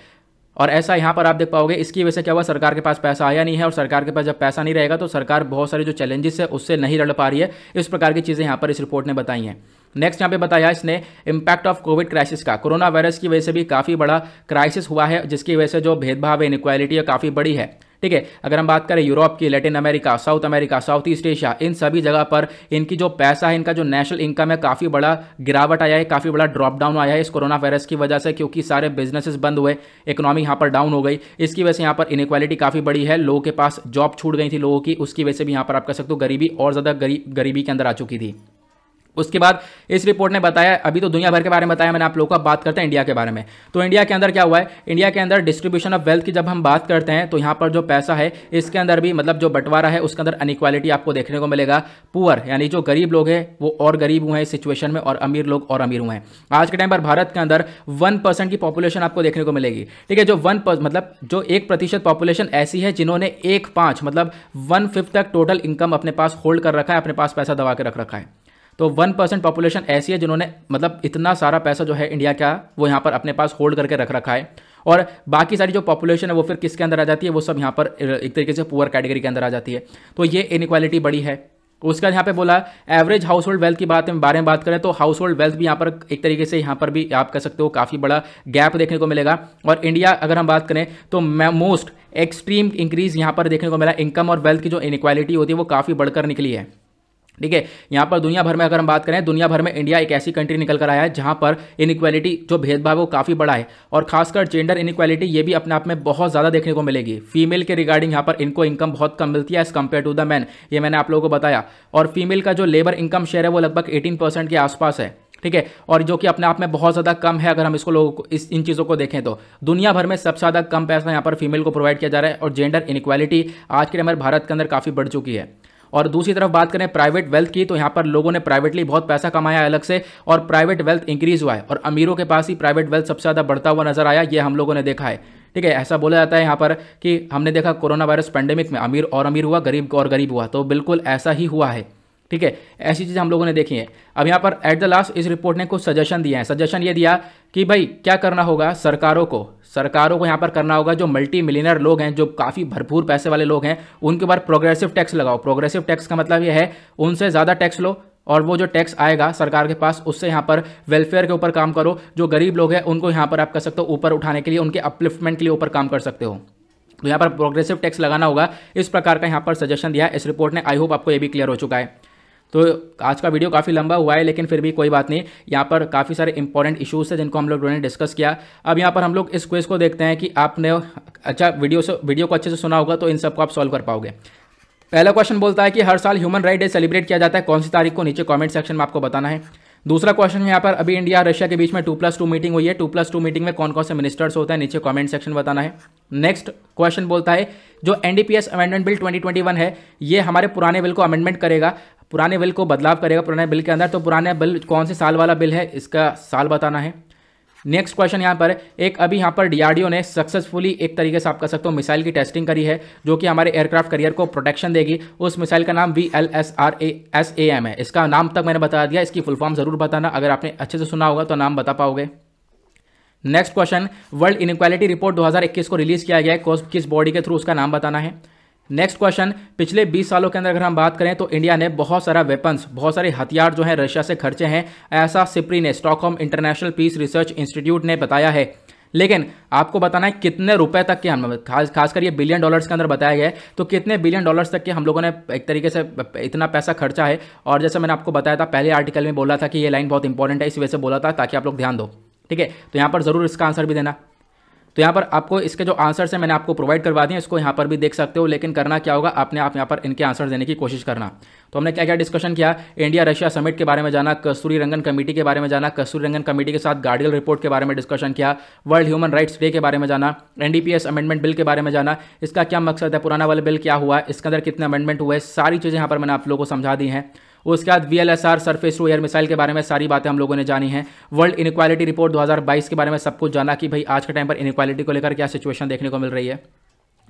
और ऐसा यहाँ पर आप देख पाओगे इसकी वजह से क्या हुआ सरकार के पास पैसा आया नहीं है और सरकार के पास जब पैसा नहीं रहेगा तो सरकार बहुत सारे जो चैलेंजेस है उससे नहीं लड़ पा रही है इस प्रकार की चीज़ें यहाँ पर इस रिपोर्ट ने बताई हैं नेक्स्ट यहाँ पे बताया इसने इम्पैक्ट ऑफ कोविड क्राइसिस का कोरोना वायरस की वजह से भी काफ़ी बड़ा क्राइसिस हुआ है जिसकी वजह से जो भेदभाव है इनक्वालिटी है काफ़ी बड़ी है ठीक है अगर हम बात करें यूरोप की Latin America South America South East Asia इन सभी जगह पर इनकी जो पैसा है इनका जो नेशनल इनकम है काफ़ी बड़ा गिरावट आया है काफ़ी बड़ा ड्रॉप डाउन आया है इस कोरोना वायरस की वजह से क्योंकि सारे बिजनेसेस बंद हुए इकोनॉमी यहाँ पर डाउन हो गई इसकी वजह से यहाँ पर इनक्वालिटी काफ़ी बड़ी है लोगों के पास जॉब छूट गई थी लोगों की उसकी वजह से भी यहाँ पर आप कह सकते हो गरीबी और ज़्यादा गरीबी के अंदर आ चुकी थी उसके बाद इस रिपोर्ट ने बताया अभी तो दुनिया भर के बारे में बताया मैंने आप लोगों को बात करते हैं इंडिया के बारे में तो इंडिया के अंदर क्या हुआ है इंडिया के अंदर डिस्ट्रीब्यूशन ऑफ वेल्थ की जब हम बात करते हैं तो यहाँ पर जो पैसा है इसके अंदर भी मतलब जो बंटवारा है उसके अंदर अनइक्वालिटी आपको देखने को मिलेगा पुअर यानी जो गरीब लोग हैं वो और गरीब हुए हैं इस सिचुएशन में और अमीर लोग और अमीर हुए हैं आज के टाइम पर भारत के अंदर वन की पॉपुलेशन आपको देखने को मिलेगी ठीक है जो वन मतलब जो एक प्रतिशत पॉपुलेशन ऐसी है जिन्होंने एक पाँच मतलब वन फिफ्थ तक टोटल इनकम अपने पास होल्ड कर रखा है अपने पास पैसा दबा के रख रखा है तो वन परसेंट पॉपुलेशन ऐसी है जिन्होंने मतलब इतना सारा पैसा जो है इंडिया का वो यहाँ पर अपने पास होल्ड करके रख रखा है और बाकी सारी जो पॉपुलेशन है वो फिर किसके अंदर आ जाती है वो सब यहाँ पर एक तरीके से पुअर कैटेगरी के अंदर आ जाती है तो ये इनक्वालिटी बड़ी है उसके बाद यहाँ पे बोला एवरेज हाउस होल्ड वेल्थ की बात में बारे में बात करें तो हाउस होल्ड वेल्थ भी यहाँ पर एक तरीके से यहाँ पर भी आप कह सकते हो काफ़ी बड़ा गैप देखने को मिलेगा और इंडिया अगर हम बात करें तो मोस्ट एक्सट्रीम इंक्रीज यहाँ पर देखने को मिला इनकम और वेल्थ की जो इनक्वालिटी होती है वो काफ़ी बढ़कर निकली है ठीक है यहाँ पर दुनिया भर में अगर हम बात करें दुनिया भर में इंडिया एक ऐसी कंट्री निकल कर आया है जहाँ पर इनक्वालिटी जो भेदभाव है वो काफ़ी बड़ा है और खासकर जेंडर इनक्वालिटी ये भी अपने आप में बहुत ज़्यादा देखने को मिलेगी फीमेल के रिगार्डिंग यहाँ पर इनको इनकम बहुत कम मिलती है as compare to the man ये मैंने आप लोगों को बताया और फीमेल का जो लेबर इनकम शेयर है वो लगभग एटीन के आसपास है ठीक है और जो कि अपने आप में बहुत ज़्यादा कम है अगर हम इसको लोगों को इस इन चीज़ों को देखें तो दुनिया भर में सबसे ज़्यादा कम पैसा यहाँ पर फीमेल को प्रोवाइड किया जा रहा है और जेंडर इनक्वालिटी आज के टाइम भारत के अंदर काफ़ी बढ़ चुकी है और दूसरी तरफ बात करें प्राइवेट वेल्थ की तो यहाँ पर लोगों ने प्राइवेटली बहुत पैसा कमाया अलग से और प्राइवेट वेल्थ इंक्रीज हुआ है और अमीरों के पास ही प्राइवेट वेल्थ सबसे ज़्यादा बढ़ता हुआ नजर आया ये हम लोगों ने देखा है ठीक है ऐसा बोला जाता है यहाँ पर कि हमने देखा कोरोना वायरस पैंडेमिक में अमीर और अमीर हुआ गरीब और गरीब हुआ तो बिल्कुल ऐसा ही हुआ है ठीक है ऐसी चीज़ हम लोगों ने देखी है अब यहाँ पर एट द लास्ट इस रिपोर्ट ने कुछ सजेशन दिया है सजेशन ये दिया कि भाई क्या करना होगा सरकारों को सरकारों को यहाँ पर करना होगा जो मल्टी मिलियनर लोग हैं जो काफ़ी भरपूर पैसे वाले लोग हैं उनके ऊपर प्रोग्रेसिव टैक्स लगाओ प्रोग्रेसिव टैक्स का मतलब यह है उनसे ज़्यादा टैक्स लो और वो जो टैक्स आएगा सरकार के पास उससे यहाँ पर वेलफेयर के ऊपर काम करो जो गरीब लोग हैं उनको यहाँ पर आप कर सकते हो ऊपर उठाने के लिए उनके अपलिफ्टमेंट के लिए ऊपर काम कर सकते हो तो यहाँ पर प्रोग्रेसिव टैक्स लगाना होगा इस प्रकार का यहाँ पर सजेशन दिया इस रिपोर्ट ने आई होप आपको ये भी क्लियर हो चुका है तो आज का वीडियो काफ़ी लंबा हुआ है लेकिन फिर भी कोई बात नहीं यहाँ पर काफ़ी सारे इंपॉर्टेंट इशूज़ थे जिनको हम लोग ने डिस्कस किया अब यहाँ पर हम लोग इस क्वेश्चन को देखते हैं कि आपने अच्छा वीडियो से वीडियो को अच्छे से सुना होगा तो इन सबको आप सॉल्व कर पाओगे पहला क्वेश्चन बोलता है कि हर साल ह्यूमन राइट डे सेलिब्रेट किया जाता है कौन सी तारीख को नीचे कमेंट सेक्शन में आपको बताना है दूसरा क्वेश्चन यहाँ पर अभी इंडिया रशिया के बीच में टू प्लस टू मीटिंग हुई है टू प्लस टू मीटिंग में कौन कौन से मिनिस्टर्स होते हैं नीचे कमेंट सेक्शन बताना है नेक्स्ट क्वेश्चन बोलता है जो एनडीपीएस अमेंडमेंट बिल 2021 है ये हमारे पुराने बिल को अमेंडमेंट करेगा पुराने बिल को बदलाव करेगा पुराने बिल के अंदर तो पुराने बिल कौन से साल वाला बिल है इसका साल बताना है नेक्स्ट क्वेश्चन यहाँ पर एक अभी यहाँ पर डीआरडीओ ने सक्सेसफुली एक तरीके से आप कह सकते हो मिसाइल की टेस्टिंग करी है जो कि हमारे एयरक्राफ्ट करियर को प्रोटेक्शन देगी उस मिसाइल का नाम V L S R A S A M है इसका नाम तक मैंने बता दिया इसकी फुल फॉर्म जरूर बताना अगर आपने अच्छे से सुना होगा तो नाम बता पाओगे next question world inequality report 2021 को रिलीज किया गया है किस बॉडी के थ्रू उसका नाम बताना है नेक्स्ट क्वेश्चन पिछले 20 सालों के अंदर अगर हम बात करें तो इंडिया ने बहुत सारा वेपन्स बहुत सारे हथियार जो हैं रशिया से खर्चे हैं ऐसा सिप्री ने Stockholm international Peace Research institute ने बताया है लेकिन आपको बताना है कितने रुपए तक के हम खास खासकर ये बिलियन डॉलर्स के अंदर बताया गया है तो कितने बिलियन डॉलर्स तक के हम लोगों ने एक तरीके से इतना पैसा खर्चा है और जैसे मैंने आपको बताया था पहले आर्टिकल में बोला था कि ये लाइन बहुत इंपॉर्टेंट है इस वजह से बोला था ताकि आप लोग ध्यान दो ठीक है तो यहाँ पर ज़रूर इसका आंसर भी देना तो यहाँ पर आपको इसके जो आंसर्स हैं मैंने आपको प्रोवाइड करवा दिए इसको यहाँ पर भी देख सकते हो लेकिन करना क्या होगा आपने आप यहाँ पर इनके आंसर देने की कोशिश करना तो हमने क्या क्या डिस्कशन किया इंडिया रशिया समिट के बारे में जाना कस्तूरी रंगन कमेटी के बारे में जाना कस्तूरी रंगन कमेटी के साथ गार्डियल रिपोर्ट के बारे में डिस्कशन किया वर्ल्ड ह्यूमन राइट्स डे के बारे में जाना एनडीपीएस अमेंडमेंट बिल के बारे में जाना इसका क्या मकसद है पुराना वाले बिल क्या हुआ इसके अंदर कितने अमेंडमेंट हुए सारी चीज़ें यहाँ पर मैंने आप लोगों को समझा दी हैं उसके बाद V L S R surface to air missile के बारे में सारी बातें हम लोगों ने जानी है वर्ल्ड इनक्वालिटी रिपोर्ट 2022 के बारे में सब कुछ जाना कि भाई आज के टाइम पर इनक्वालिटी को लेकर क्या सिचुएशन देखने को मिल रही है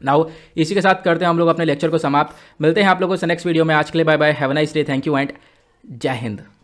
नाउ इसी के साथ करते हैं हम लोग अपने लेक्चर को समाप्त मिलते हैं आप लोगों से नेक्स्ट वीडियो में आज के लिए bye bye have nice day thank you and जय हिंद